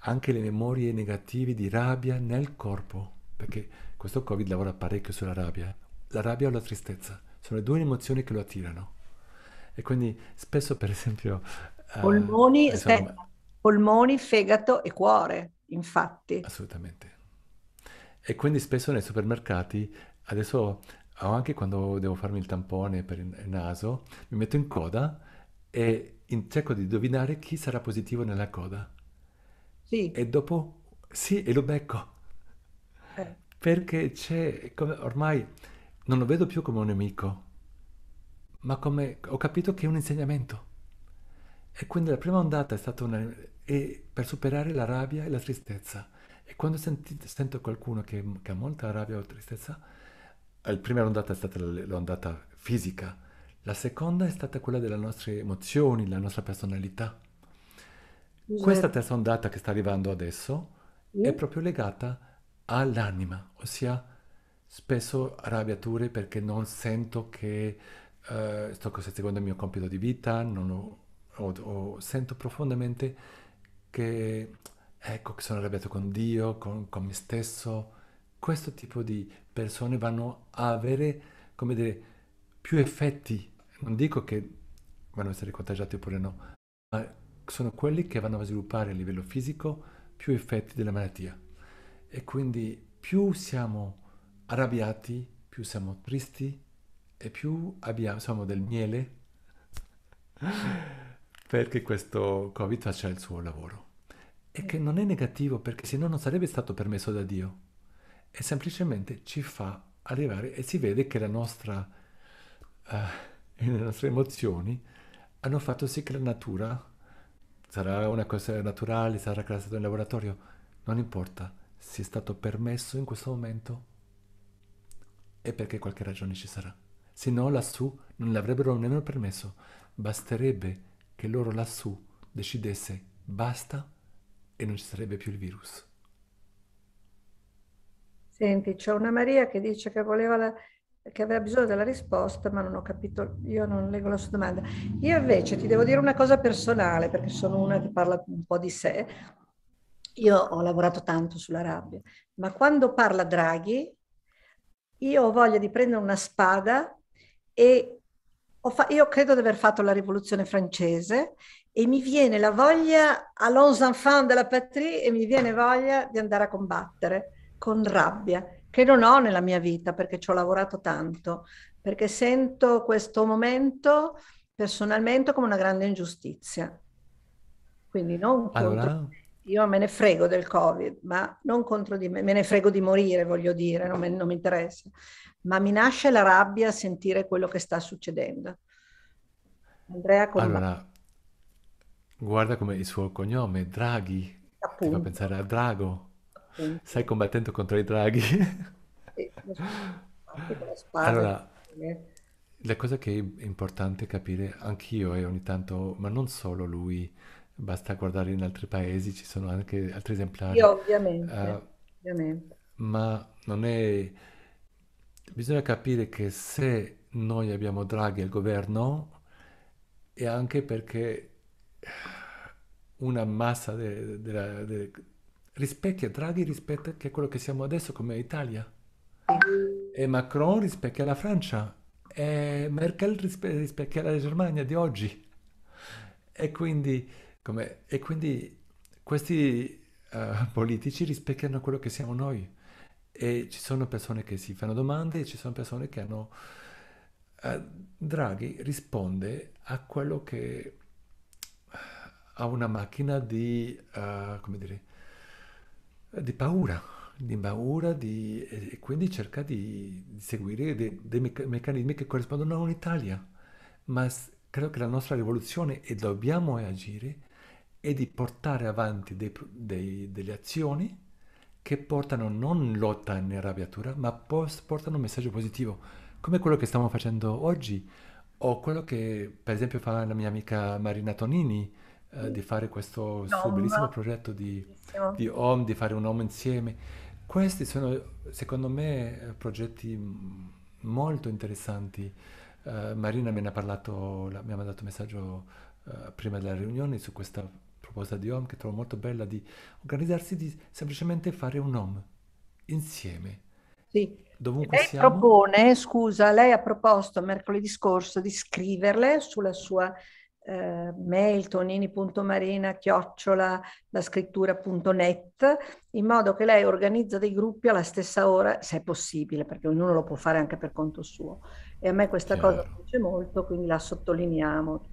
anche le memorie negative di rabbia nel corpo, perché questo Covid lavora parecchio sulla rabbia, la rabbia o la tristezza sono le due emozioni che lo attirano. E quindi spesso, per esempio... Eh, polmoni, eh, sono... polmoni fegato e cuore, infatti. Assolutamente. E quindi spesso nei supermercati, adesso anche quando devo farmi il tampone per il naso, mi metto in coda e in, cerco di indovinare chi sarà positivo nella coda. Sì. E dopo, sì, e lo becco. Eh. Perché c'è, come ormai non lo vedo più come un nemico, ma come ho capito che è un insegnamento. E quindi la prima ondata è stata una, è per superare la rabbia e la tristezza. E quando senti, sento qualcuno che, che, ha molta rabbia o tristezza, eh, la prima ondata è stata l'ondata fisica, la seconda è stata quella delle nostre emozioni, la nostra personalità. Certo. Questa terza ondata che sta arrivando adesso mm. è proprio legata all'anima, ossia spesso arrabbiature perché non sento che uh, sto seguendo il mio compito di vita, ho, ho, ho, sento profondamente che, ecco, che sono arrabbiato con Dio, con, con me stesso. Questo tipo di persone vanno a avere, come dire, più effetti. Non dico che vanno a essere contagiati oppure no, ma sono quelli che vanno a sviluppare a livello fisico più effetti della malattia. E quindi più siamo arrabbiati, più siamo tristi e più abbiamo, siamo del miele perché questo Covid faccia il suo lavoro. E che non è negativo perché se no non sarebbe stato permesso da Dio. E semplicemente ci fa arrivare e si vede che la nostra, uh, le nostre emozioni hanno fatto sì che la natura, sarà una cosa naturale, sarà creata in laboratorio, non importa, se è stato permesso in questo momento è perché qualche ragione ci sarà. Se no lassù non l'avrebbero nemmeno permesso. Basterebbe che loro lassù decidesse basta e non ci sarebbe più il virus. Senti, c'è una Maria che dice che voleva la, che aveva bisogno della risposta, ma non ho capito, io non leggo la sua domanda. Io invece ti devo dire una cosa personale, perché sono una che parla un po' di sé. Io ho lavorato tanto sulla rabbia, ma quando parla Draghi io ho voglia di prendere una spada e fa- io credo di aver fatto la rivoluzione francese e mi viene la voglia a Lons de la patrie e mi viene voglia di andare a combattere con rabbia che non ho nella mia vita perché ci ho lavorato tanto, perché sento questo momento personalmente come una grande ingiustizia. Quindi non allora, io me ne frego del Covid, ma non contro di me, me ne frego di morire, voglio dire, non, me, non mi interessa, ma mi nasce la rabbia a sentire quello che sta succedendo. Andrea Colombo. Allora, guarda come il suo cognome, Draghi, Appunto. ti fa pensare a Drago. Appunto. Stai combattendo contro i draghi. Sì, allora, eh. la cosa che è importante capire anch'io e eh, ogni tanto, ma non solo lui, basta guardare in altri paesi, ci sono anche altri esemplari. Sì, ovviamente, uh, ovviamente. Ma non è... Bisogna capire che se noi abbiamo Draghi al governo è anche perché una massa de, de, de, rispecchia, Draghi rispecchia che quello che siamo adesso come Italia. E Macron rispecchia la Francia, e Merkel rispe- rispecchia la Germania di oggi. E quindi come, e quindi questi uh, politici rispecchiano quello che siamo noi. E ci sono persone che si fanno domande e ci sono persone che hanno... Uh, Draghi risponde a quello che... ha una macchina di... Uh, come dire... di paura di paura di, e quindi cerca di, di seguire dei, dei meccanismi che corrispondono a un'Italia. Ma credo che la nostra rivoluzione, e dobbiamo agire, è di portare avanti dei, dei, delle azioni che portano non lotta né arrabbiatura, ma portano un messaggio positivo, come quello che stiamo facendo oggi, o quello che per esempio fa la mia amica Marina Tonini, eh, di fare questo suo bellissimo progetto di, di home, di fare un home insieme. Questi sono, secondo me, eh, progetti molto interessanti. Uh, Marina me ne ha parlato, la, mi ha mandato un messaggio uh, prima della riunione su questa proposta di Home che trovo molto bella di organizzarsi, di semplicemente fare un home insieme. Sì. Dovunque lei siamo. propone, scusa, lei ha proposto mercoledì scorso di scriverle sulla sua eh, mail tonini.marina chiocciola la scrittura.net in modo che lei organizza dei gruppi alla stessa ora se è possibile perché ognuno lo può fare anche per conto suo e a me questa Chiaro. cosa piace molto quindi la sottolineiamo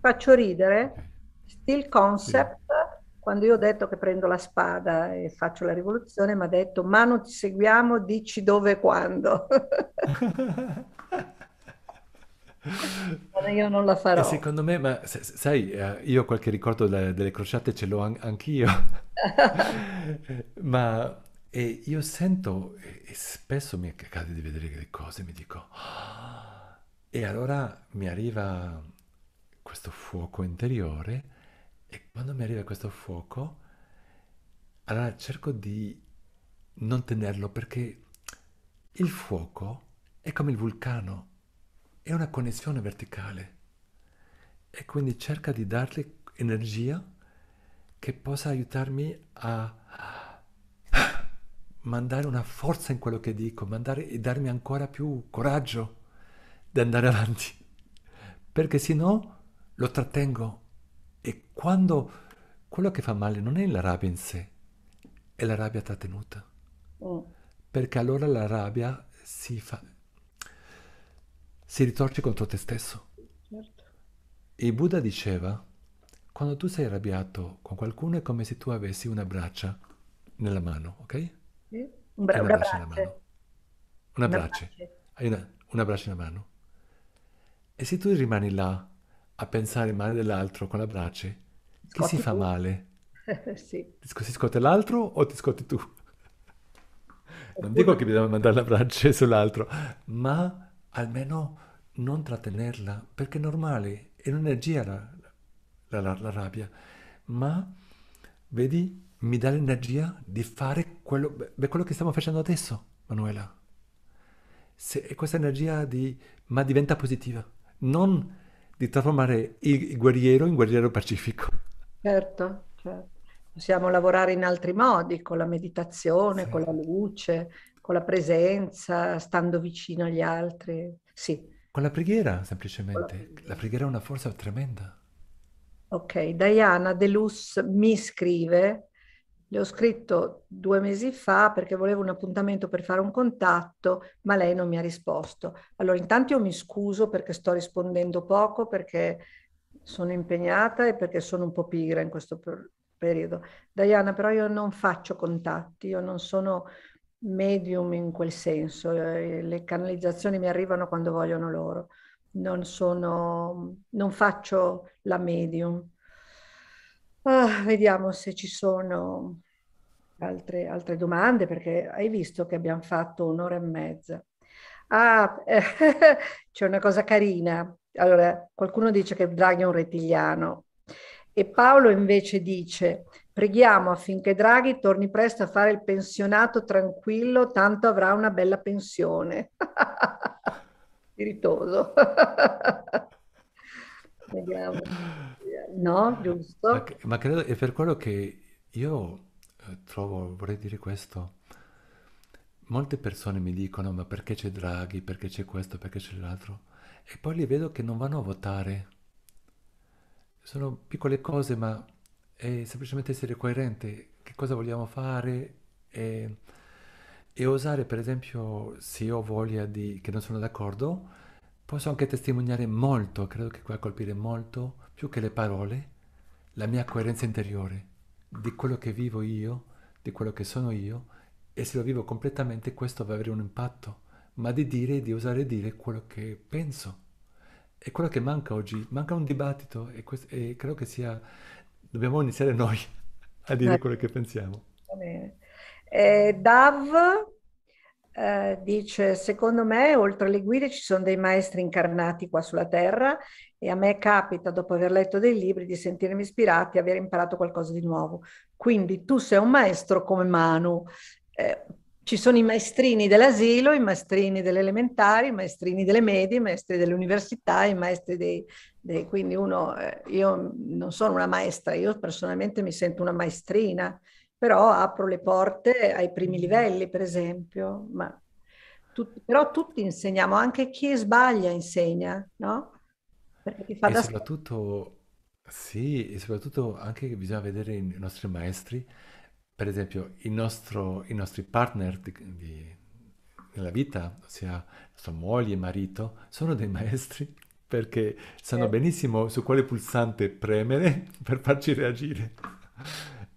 faccio ridere Still concept, sì. quando io ho detto che prendo la spada e faccio la rivoluzione, mi ha detto ma non ti seguiamo, dici dove e quando. io non la farò. E secondo me, ma sai, eh, io qualche ricordo delle, delle crociate ce l'ho an- anch'io, ma e io sento, e, e, spesso mi accade di vedere delle cose, mi dico, ah! e allora mi arriva questo fuoco interiore e quando mi arriva questo fuoco, allora cerco di non tenerlo perché il fuoco è come il vulcano, è una connessione verticale e quindi cerca di dargli energia che possa aiutarmi a mandare una forza in quello che dico, mandare e darmi ancora più coraggio di andare avanti, perché se no lo trattengo e quando quello che fa male non è la rabbia in sé, è la rabbia trattenuta. Mm. Perché allora la rabbia si fa... si ritorce contro te stesso. Certo. Il Buddha diceva, quando tu sei arrabbiato con qualcuno è come se tu avessi una braccia nella mano, ok? Sì. Un bra- una, braccia, braccia nella mano. Una, una braccia. braccia. Hai una, una braccia nella mano. E se tu rimani là a pensare male dell'altro con la brace? Chi si fa tu? male? sì. si scotte l'altro o ti scotti tu? Non dico che bisogna mandare la brace sull'altro, ma almeno non trattenerla, perché è normale, è un'energia la, la, la, la rabbia. Ma, vedi, mi dà l'energia di fare quello, beh, quello che stiamo facendo adesso, Manuela. Se, questa energia di, ma diventa positiva, non di trasformare il guerriero in guerriero pacifico. Certo, certo. Possiamo lavorare in altri modi, con la meditazione, sì. con la luce, con la presenza, stando vicino agli altri. Sì. Con la preghiera, semplicemente. La preghiera. la preghiera è una forza tremenda. Ok, Diana De Luz mi scrive, le ho scritto due mesi fa perché volevo un appuntamento per fare un contatto, ma lei non mi ha risposto. Allora, intanto io mi scuso perché sto rispondendo poco, perché sono impegnata e perché sono un po' pigra in questo per- periodo. Diana, però io non faccio contatti, io non sono medium in quel senso, eh, le canalizzazioni mi arrivano quando vogliono loro, non, sono, non faccio la medium. Ah, vediamo se ci sono altre, altre, domande, perché hai visto che abbiamo fatto un'ora e mezza. Ah, eh, c'è una cosa carina. Allora, qualcuno dice che Draghi è un rettiliano e Paolo invece dice Preghiamo affinché Draghi torni presto a fare il pensionato tranquillo, tanto avrà una bella pensione. Spiritoso. Vediamo. No, giusto. Ma, ma credo è per quello che io eh, trovo, vorrei dire questo. Molte persone mi dicono, ma perché c'è Draghi, perché c'è questo, perché c'è l'altro? E poi li vedo che non vanno a votare. Sono piccole cose, ma è semplicemente essere coerente. Che cosa vogliamo fare? E, e osare, per esempio, se io ho voglia di, che non sono d'accordo, Posso anche testimoniare molto, credo che qua colpire molto, più che le parole, la mia coerenza interiore, di quello che vivo io, di quello che sono io, e se lo vivo completamente questo va ad avere un impatto, ma di dire, di osare dire quello che penso. È quello che manca oggi, manca un dibattito e, questo, e credo che sia, dobbiamo iniziare noi a dire eh. quello che pensiamo. Va bene. Eh, Dav eh, dice, secondo me oltre alle guide ci sono dei maestri incarnati qua sulla Terra e a me capita, dopo aver letto dei libri, di sentirmi ispirati e aver imparato qualcosa di nuovo. Quindi tu sei un maestro come Manu. Eh, ci sono i maestrini dell'asilo, i maestrini delle elementari, i maestrini delle medie, i maestri dell'università, i maestri dei... dei quindi uno, eh, io non sono una maestra, io personalmente mi sento una maestrina, però apro le porte ai primi livelli, per esempio. Ma tutti, però tutti insegniamo, anche chi sbaglia insegna, no? Perché fa e da soprattutto, sì, e soprattutto anche bisogna vedere i nostri maestri, per esempio nostro, i nostri partner di, di, nella vita, ossia sua moglie e marito, sono dei maestri perché sanno eh. benissimo su quale pulsante premere per farci reagire.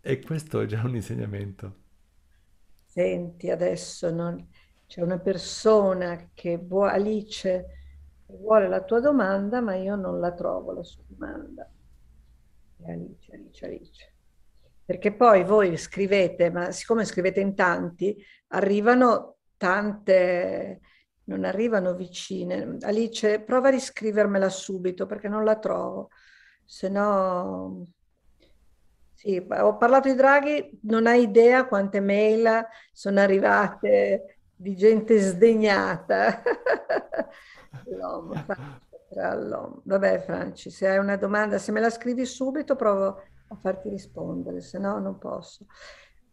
E questo è già un insegnamento. Senti, adesso non... c'è una persona che vuole, Alice, vuole la tua domanda, ma io non la trovo la sua domanda. Alice, Alice, Alice. Perché poi voi scrivete, ma siccome scrivete in tanti, arrivano tante, non arrivano vicine. Alice, prova a riscrivermela subito perché non la trovo, se no sì, ho parlato di Draghi, non hai idea quante mail sono arrivate di gente sdegnata. l'uomo, l'uomo. Vabbè Franci, se hai una domanda, se me la scrivi subito provo a farti rispondere, se no non posso.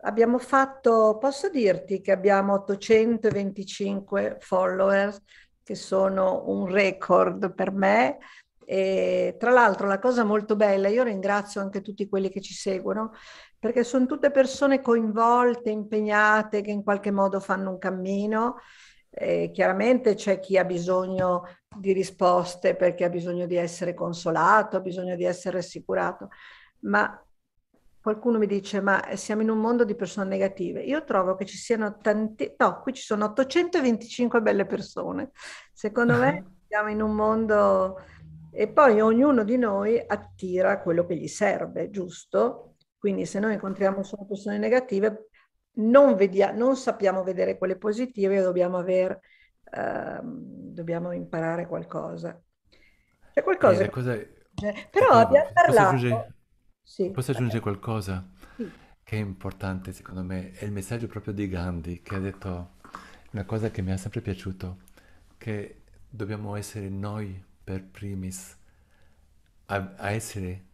Abbiamo fatto, posso dirti che abbiamo 825 follower, che sono un record per me, e, tra l'altro la cosa molto bella, io ringrazio anche tutti quelli che ci seguono, perché sono tutte persone coinvolte, impegnate, che in qualche modo fanno un cammino. E chiaramente c'è chi ha bisogno di risposte perché ha bisogno di essere consolato, ha bisogno di essere assicurato, ma qualcuno mi dice ma siamo in un mondo di persone negative. Io trovo che ci siano tanti, no, qui ci sono 825 belle persone. Secondo me siamo in un mondo e poi ognuno di noi attira quello che gli serve, giusto? Quindi se noi incontriamo solo persone negative, non, vedia- non sappiamo vedere quelle positive dobbiamo, aver, eh, dobbiamo imparare qualcosa. C'è qualcosa... Eh, cosa... Eh, Però eh, abbiamo parlato... Posso aggiungere, sì, posso aggiungere qualcosa sì. che è importante secondo me? È il messaggio proprio di Gandhi che ha detto una cosa che mi ha sempre piaciuto, che dobbiamo essere noi per primis a, a essere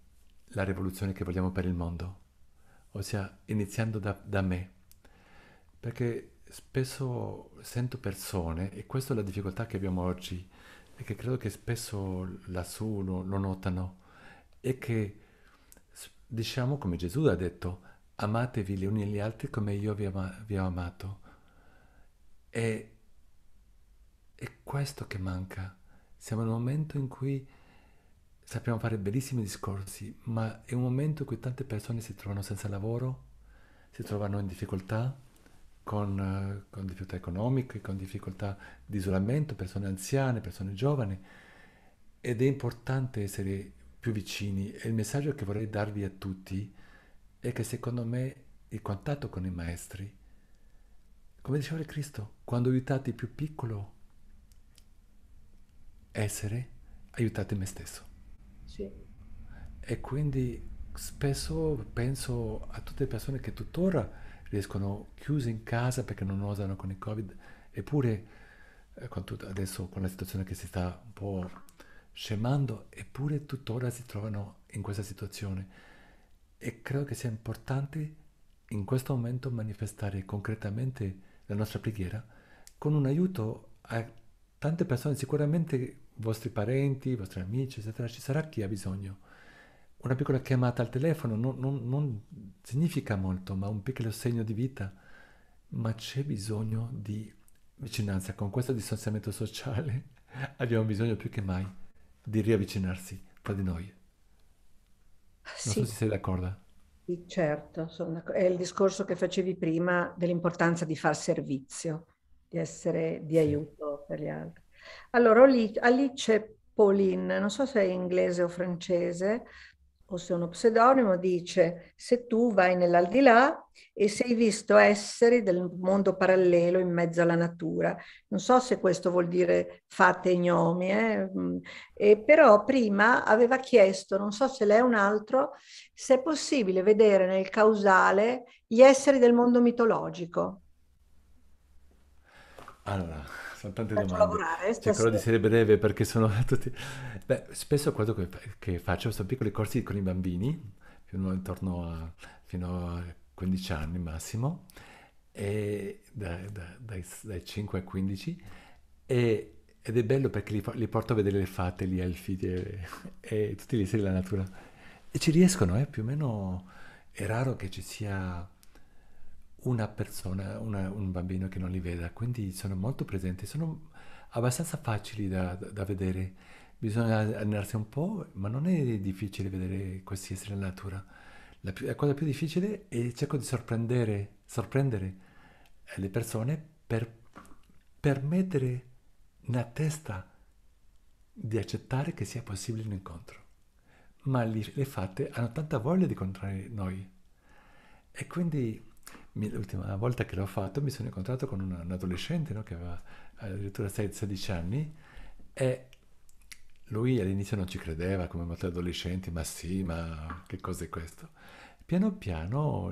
la rivoluzione che vogliamo per il mondo, ossia iniziando da, da me, perché spesso sento persone, e questa è la difficoltà che abbiamo oggi, e che credo che spesso lassù lo, lo notano, è che diciamo come Gesù ha detto, amatevi gli uni agli altri come io vi, ama- vi ho amato. E è questo che manca. Siamo in un momento in cui sappiamo fare bellissimi discorsi, ma è un momento in cui tante persone si trovano senza lavoro, si trovano in difficoltà, con, eh, con difficoltà economiche, con difficoltà di isolamento, persone anziane, persone giovani. Ed è importante essere più vicini e il messaggio che vorrei darvi a tutti è che secondo me il contatto con i maestri, come diceva il Cristo, quando aiutate il più piccolo essere aiutate me stesso. Sì. E quindi spesso penso a tutte le persone che tuttora riescono chiuse in casa perché non osano con il Covid, eppure eh, con tut- adesso con la situazione che si sta un po' scemando, eppure tuttora si trovano in questa situazione. E credo che sia importante in questo momento manifestare concretamente la nostra preghiera con un aiuto a tante persone sicuramente vostri parenti, i vostri amici, eccetera, ci sarà chi ha bisogno. Una piccola chiamata al telefono non, non, non significa molto, ma un piccolo segno di vita. Ma c'è bisogno di vicinanza. Con questo distanziamento sociale abbiamo bisogno più che mai di riavvicinarsi tra di noi. Ah, non sì. so se sei d'accordo. Sì, certo, è il discorso che facevi prima dell'importanza di far servizio, di essere di sì. aiuto per gli altri. Allora, Alice Paulin, non so se è inglese o francese, o se è uno pseudonimo, dice se tu vai nell'aldilà e sei visto essere del mondo parallelo in mezzo alla natura. Non so se questo vuol dire fate gnomi, eh? Mm, e però prima aveva chiesto, non so se lei è un altro, se è possibile vedere nel causale gli esseri del mondo mitologico. Allora, sono tante Faccio domande. lavorare. Cercherò cioè, di essere breve perché sono tutti... Beh, spesso quello che, che faccio sono piccoli corsi con i bambini, fino, intorno a, fino a 15 anni massimo, e da, da, dai, dai, 5 ai 15, e, ed è bello perché li, li, porto a vedere le fate, gli elfi e, e tutti gli esseri della natura. E ci riescono, eh, più o meno è raro che ci sia una persona, una, un bambino che non li veda, quindi sono molto presenti, sono abbastanza facili da, da vedere, bisogna allenarsi un po', ma non è difficile vedere questi esseri nella natura. La, più, la, cosa più difficile è cerco di sorprendere, sorprendere eh, le persone per permettere nella testa di accettare che sia possibile un incontro. Ma le, le fate hanno tanta voglia di incontrare noi. E quindi l'ultima volta che l'ho fatto mi sono incontrato con un, un adolescente no, che aveva addirittura 16 anni e lui all'inizio non ci credeva come molti adolescenti, ma sì, ma che cosa è questo? Piano piano,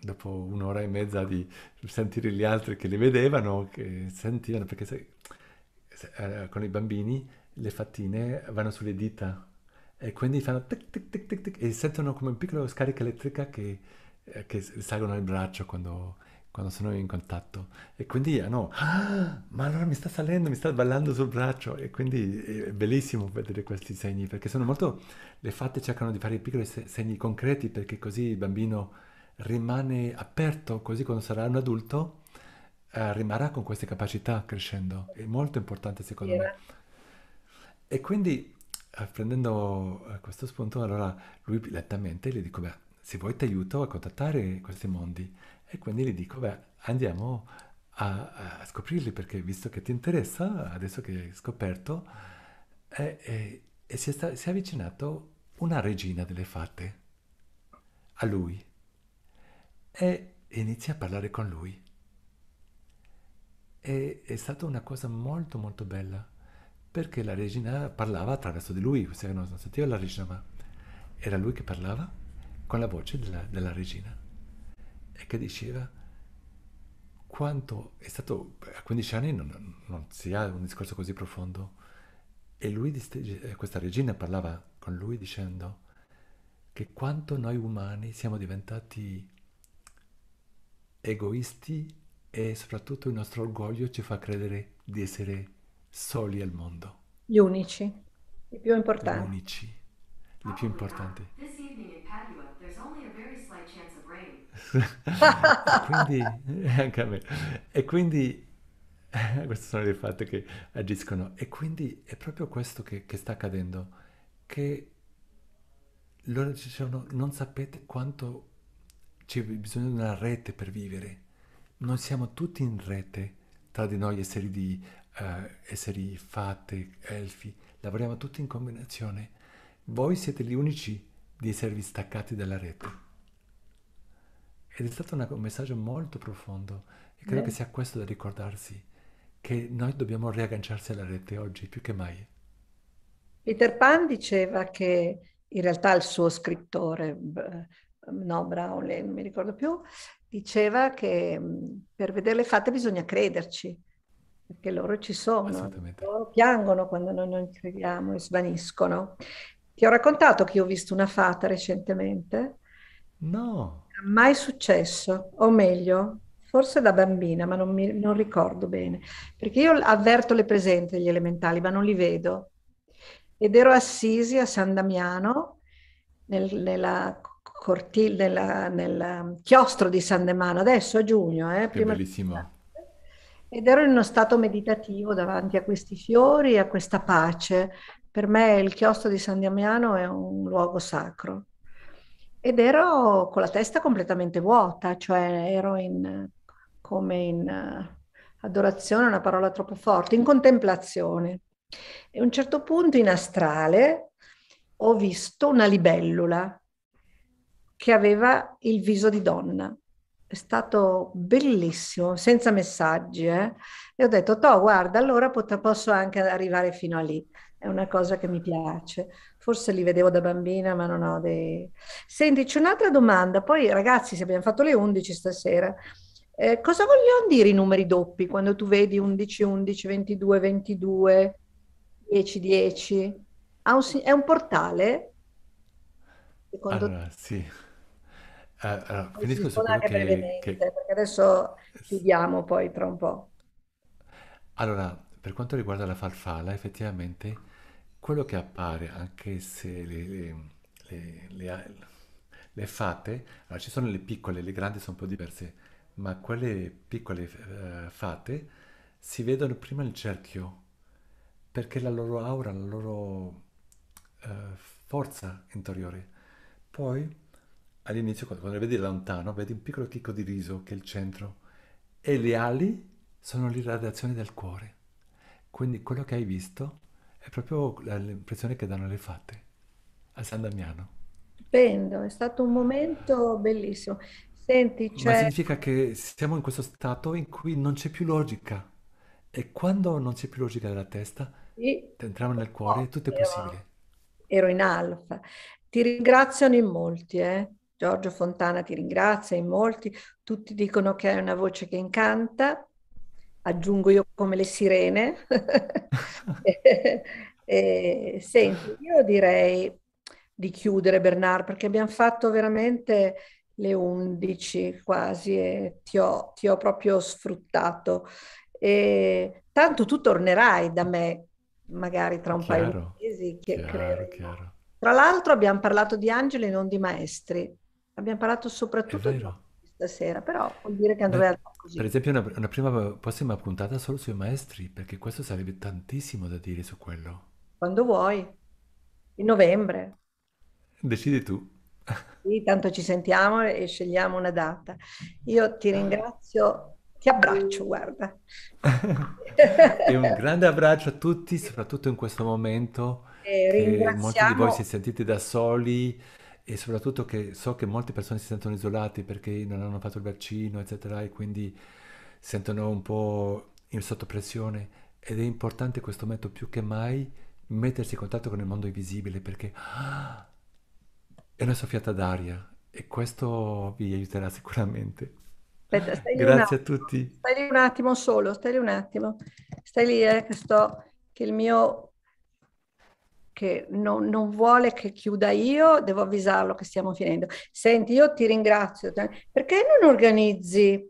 dopo un'ora e mezza di sentire gli altri che li vedevano, che sentivano, perché sai, eh, con i bambini le fattine vanno sulle dita e quindi fanno tic tic tic tic, tic e sentono come un piccolo scarico elettrico che eh, che salgono al braccio quando, quando sono in contatto. E quindi ah, no, ah, ma allora mi sta salendo, mi sta ballando sul braccio. E quindi eh, è bellissimo vedere questi segni perché sono molto. Le fatte cercano di fare piccoli segni concreti perché così il bambino rimane aperto, così quando sarà un adulto eh, rimarrà con queste capacità crescendo. È molto importante secondo yeah. me. E quindi eh, prendendo questo spunto, allora lui lentamente gli dico, beh, se vuoi ti aiuto a contattare questi mondi. E quindi gli dico, beh, andiamo a, a scoprirli perché visto che ti interessa, adesso che hai scoperto, e, e, e si, è sta, si è avvicinato una regina delle fate a lui e inizia a parlare con lui. E è stata una cosa molto molto bella perché la regina parlava attraverso di lui, se non sentiva la regina, ma era lui che parlava con la voce della, della regina e che diceva quanto è stato a 15 anni non, non, si ha un discorso così profondo e lui eh, questa regina parlava con lui dicendo che quanto noi umani siamo diventati egoisti e soprattutto il nostro orgoglio ci fa credere di essere soli al mondo gli unici i più importanti gli unici i più importanti quindi, eh, anche a me. E quindi, eh, questi sono dei fatti che agiscono. E quindi è proprio questo che, che sta accadendo, che loro dicevano, non sapete quanto c'è bisogno di una rete per vivere. Noi siamo tutti in rete tra di noi esseri, di, uh, esseri fatte, elfi, lavoriamo tutti in combinazione. Voi siete gli unici di esservi staccati dalla rete. Ed è stato un messaggio molto profondo e credo Beh. che sia questo da ricordarsi, che noi dobbiamo riagganciarsi alla rete oggi più che mai. Peter Pan diceva che in realtà il suo scrittore, no Braule, non mi ricordo più, diceva che per vedere le fatte bisogna crederci, perché loro ci sono, loro piangono quando noi non crediamo e svaniscono. Ti ho raccontato che io ho visto una fata recentemente? No mai successo, o meglio, forse da bambina, ma non, mi, non ricordo bene, perché io avverto le presenze degli elementali, ma non li vedo. Ed ero a Assisi, a San Damiano, nel, nella cortile, nella, nel chiostro di San Damiano, adesso a giugno. Eh, che bellissimo. Ed ero in uno stato meditativo davanti a questi fiori, e a questa pace. Per me il chiostro di San Damiano è un luogo sacro ed ero con la testa completamente vuota, cioè ero in, come in eh, adorazione, una parola troppo forte, in contemplazione. E a un certo punto in astrale ho visto una libellula che aveva il viso di donna. È stato bellissimo, senza messaggi. Eh? E ho detto, Toh, guarda, allora pot- posso anche arrivare fino a lì. È una cosa che mi piace. Forse li vedevo da bambina, ma non ho dei... Senti, c'è un'altra domanda. Poi, ragazzi, se abbiamo fatto le 11 stasera, eh, cosa vogliono dire i numeri doppi quando tu vedi 11, 11, 22, 22, 10, 10? Un, è un portale? Secondo allora, te? sì. Eh, allora, finisco su quello che, che... Perché adesso chiudiamo poi tra un po'. Allora, per quanto riguarda la farfalla, effettivamente quello che appare, anche se le, le, le, le fate, allora ci sono le piccole, le grandi sono un po' diverse, ma quelle piccole uh, fate si vedono prima nel cerchio, perché la loro aura, la loro uh, forza interiore. Poi all'inizio, quando, le vedi lontano, vedi un piccolo chicco di riso che è il centro, e le ali sono l'irradiazione del cuore. Quindi quello che hai visto è proprio l'impressione che danno le fate a San Damiano. Stupendo, è stato un momento bellissimo. Senti, Ma significa che siamo in questo stato in cui non c'è più logica. E quando non c'è più logica della testa, Sì, entriamo nel cuore e tutto è possibile. ero in Alfa. Ti ringraziano in molti, eh? Giorgio Fontana ti ringrazia in molti, tutti dicono che hai una voce che incanta, aggiungo io come le sirene. e, eh, senti, io direi di chiudere Bernard perché abbiamo fatto veramente le 11 quasi e ti ho, ti ho proprio sfruttato. E, tanto tu tornerai da me magari tra un chiaro, paio di mesi. Che chiaro, chiaro. Tra l'altro abbiamo parlato di angeli e non di maestri. Abbiamo parlato soprattutto di stasera, però vuol dire che Andrea... Beh, così. Per esempio una, una prima, prossima puntata solo sui maestri, perché questo sarebbe tantissimo da dire su quello. Quando vuoi, in novembre. Decidi tu. Sì, tanto ci sentiamo e scegliamo una data. Io ti ringrazio, ti abbraccio, guarda. e un grande abbraccio a tutti, soprattutto in questo momento. ringraziamo... molti di voi si sentite da soli, e soprattutto che so che molte persone si sentono isolate perché non hanno fatto il vaccino, eccetera, e quindi sentono un po' in sottopressione ed è importante questo metodo più che mai mettersi in contatto con il mondo invisibile perché ah, è una soffiata d'aria e questo vi aiuterà sicuramente. Aspetta, Grazie a tutti. Stai lì un attimo solo, stai lì un attimo. Stai lì eh, che sto che il mio che non, non, vuole che chiuda io, devo avvisarlo che stiamo finendo. Senti, io ti ringrazio, perché non organizzi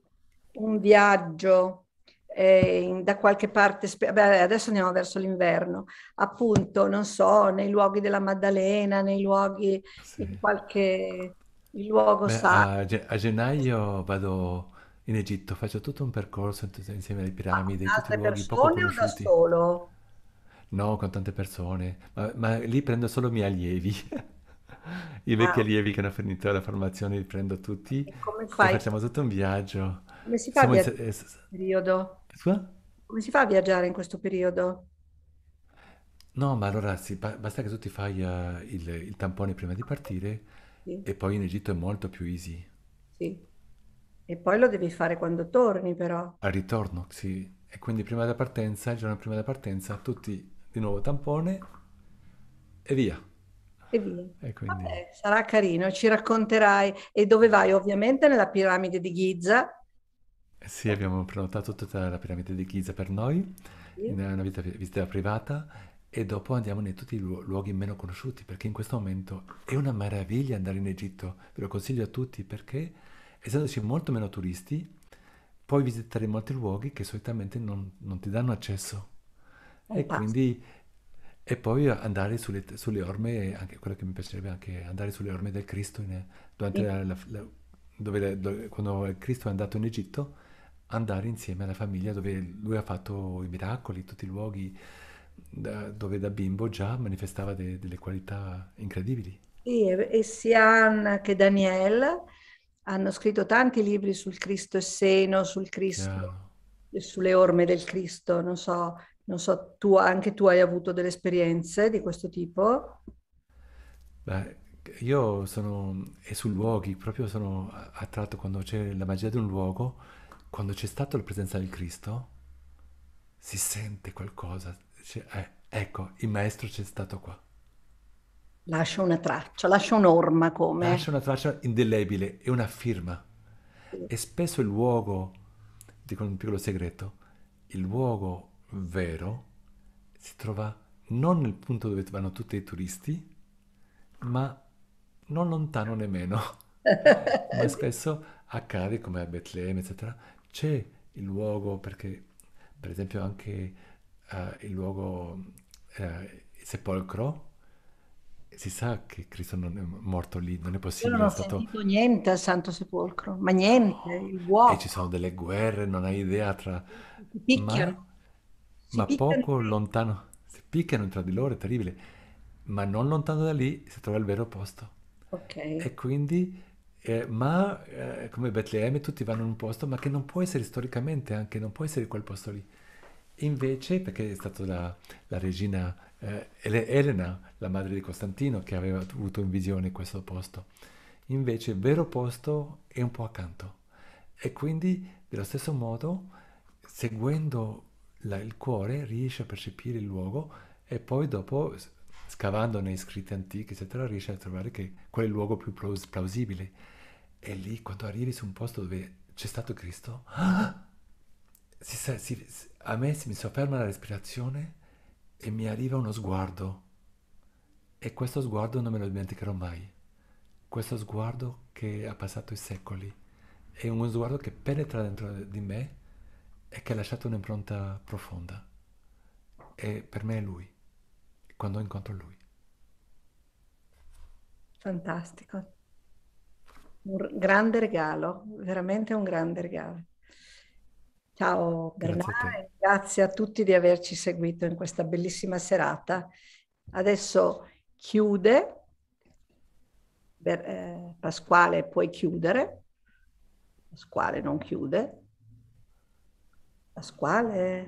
un viaggio eh, in, da qualche parte, spe- beh, adesso andiamo verso l'inverno, appunto, non so, nei luoghi della Maddalena, nei luoghi, sì. in qualche il luogo beh, A, gennaio vado in Egitto, faccio tutto un percorso insieme alle piramidi, ah, tutti i luoghi poco conosciuti. da solo? No, con tante persone, ma, ma lì prendo solo i miei allievi, i vecchi Ah, allievi che hanno finito la formazione, li prendo tutti e come e fai? facciamo tutto un viaggio. Come si fa a Siamo in... viaggiare in eh, questo periodo? Scusa? Come si fa a viaggiare in questo periodo? No, ma allora sì, ba- basta che tu ti fai eh, il, il tampone prima di partire Sì, e poi in Egitto è molto più easy. sì. E poi lo devi fare quando torni, però. Al ritorno, sì. E quindi prima della partenza, il giorno prima della partenza, tutti di nuovo tampone e via. E via. E quindi... Vabbè, sarà carino, ci racconterai. E dove vai? Ovviamente nella piramide di Giza. Eh sì, abbiamo prenotato tutta la piramide di Giza per noi, sì. è una vita, visita privata e dopo andiamo in tutti i luoghi meno conosciuti perché in questo momento è una meraviglia andare in Egitto, ve lo consiglio a tutti perché essendoci molto meno turisti puoi visitare molti luoghi che solitamente non, non ti danno accesso e quindi e poi andare sulle, sulle, orme, anche quello che mi piacerebbe anche andare sulle orme del Cristo, in, durante sì. la, la, la, dove, dove, quando Cristo è andato in Egitto, andare insieme alla famiglia dove lui ha fatto i miracoli, tutti i luoghi da, dove da bimbo già manifestava de, delle qualità incredibili. Sì, e sia Anna che Daniel hanno scritto tanti libri sul Cristo esseno, sul Cristo, Chiaro. sulle orme del Cristo, non so, non so, tu, anche tu hai avuto delle esperienze di questo tipo? Beh, io sono e su luoghi, proprio sono attratto quando c'è la magia di un luogo, quando c'è stata la presenza del Cristo, si sente qualcosa. Cioè, eh, ecco, il maestro c'è stato qua. Lascia una traccia, lascia un'orma come. Lascia una traccia indelebile e una firma. E spesso il luogo, dico un piccolo segreto, il luogo vero si trova non nel punto dove vanno tutti i turisti, ma non lontano nemmeno. ma spesso a Cari, come a Betlemme, eccetera, c'è il luogo, perché per esempio anche uh, il luogo, uh, il sepolcro, si sa che Cristo non è morto lì, non è possibile. Io non ho stato... sentito niente al Santo Sepolcro, ma niente, il vuoto. E ci sono delle guerre, non hai idea tra... Ti picchiano. Ma ma poco lontano, si picchiano tra di loro, è terribile, ma non lontano da lì si trova il vero posto. Ok. E quindi, eh, ma eh, come Betlemme tutti vanno in un posto, ma che non può essere storicamente anche, non può essere quel posto lì. Invece, perché è stata la, la regina eh, Elena, la madre di Costantino, che aveva avuto in visione questo posto. Invece il vero posto è un po' accanto. E quindi, dello stesso modo, seguendo la, il cuore riesce a percepire il luogo e poi dopo, scavando nei scritti antichi, eccetera, riesce a trovare che, qual è il luogo più plausibile. E lì, quando arrivi su un posto dove c'è stato Cristo, ah! si, si, a me si, mi sofferma la respirazione e mi arriva uno sguardo. E questo sguardo non me lo dimenticherò mai. Questo sguardo che ha passato i secoli. È uno sguardo che penetra dentro di me e che ha lasciato un'impronta profonda. E per me è lui, quando incontro lui. Fantastico. Un grande regalo, veramente un grande regalo. Ciao Bernardo, grazie, grazie a tutti di averci seguito in questa bellissima serata. Adesso chiude, eh, Pasquale puoi chiudere, Pasquale non chiude. Pasquale?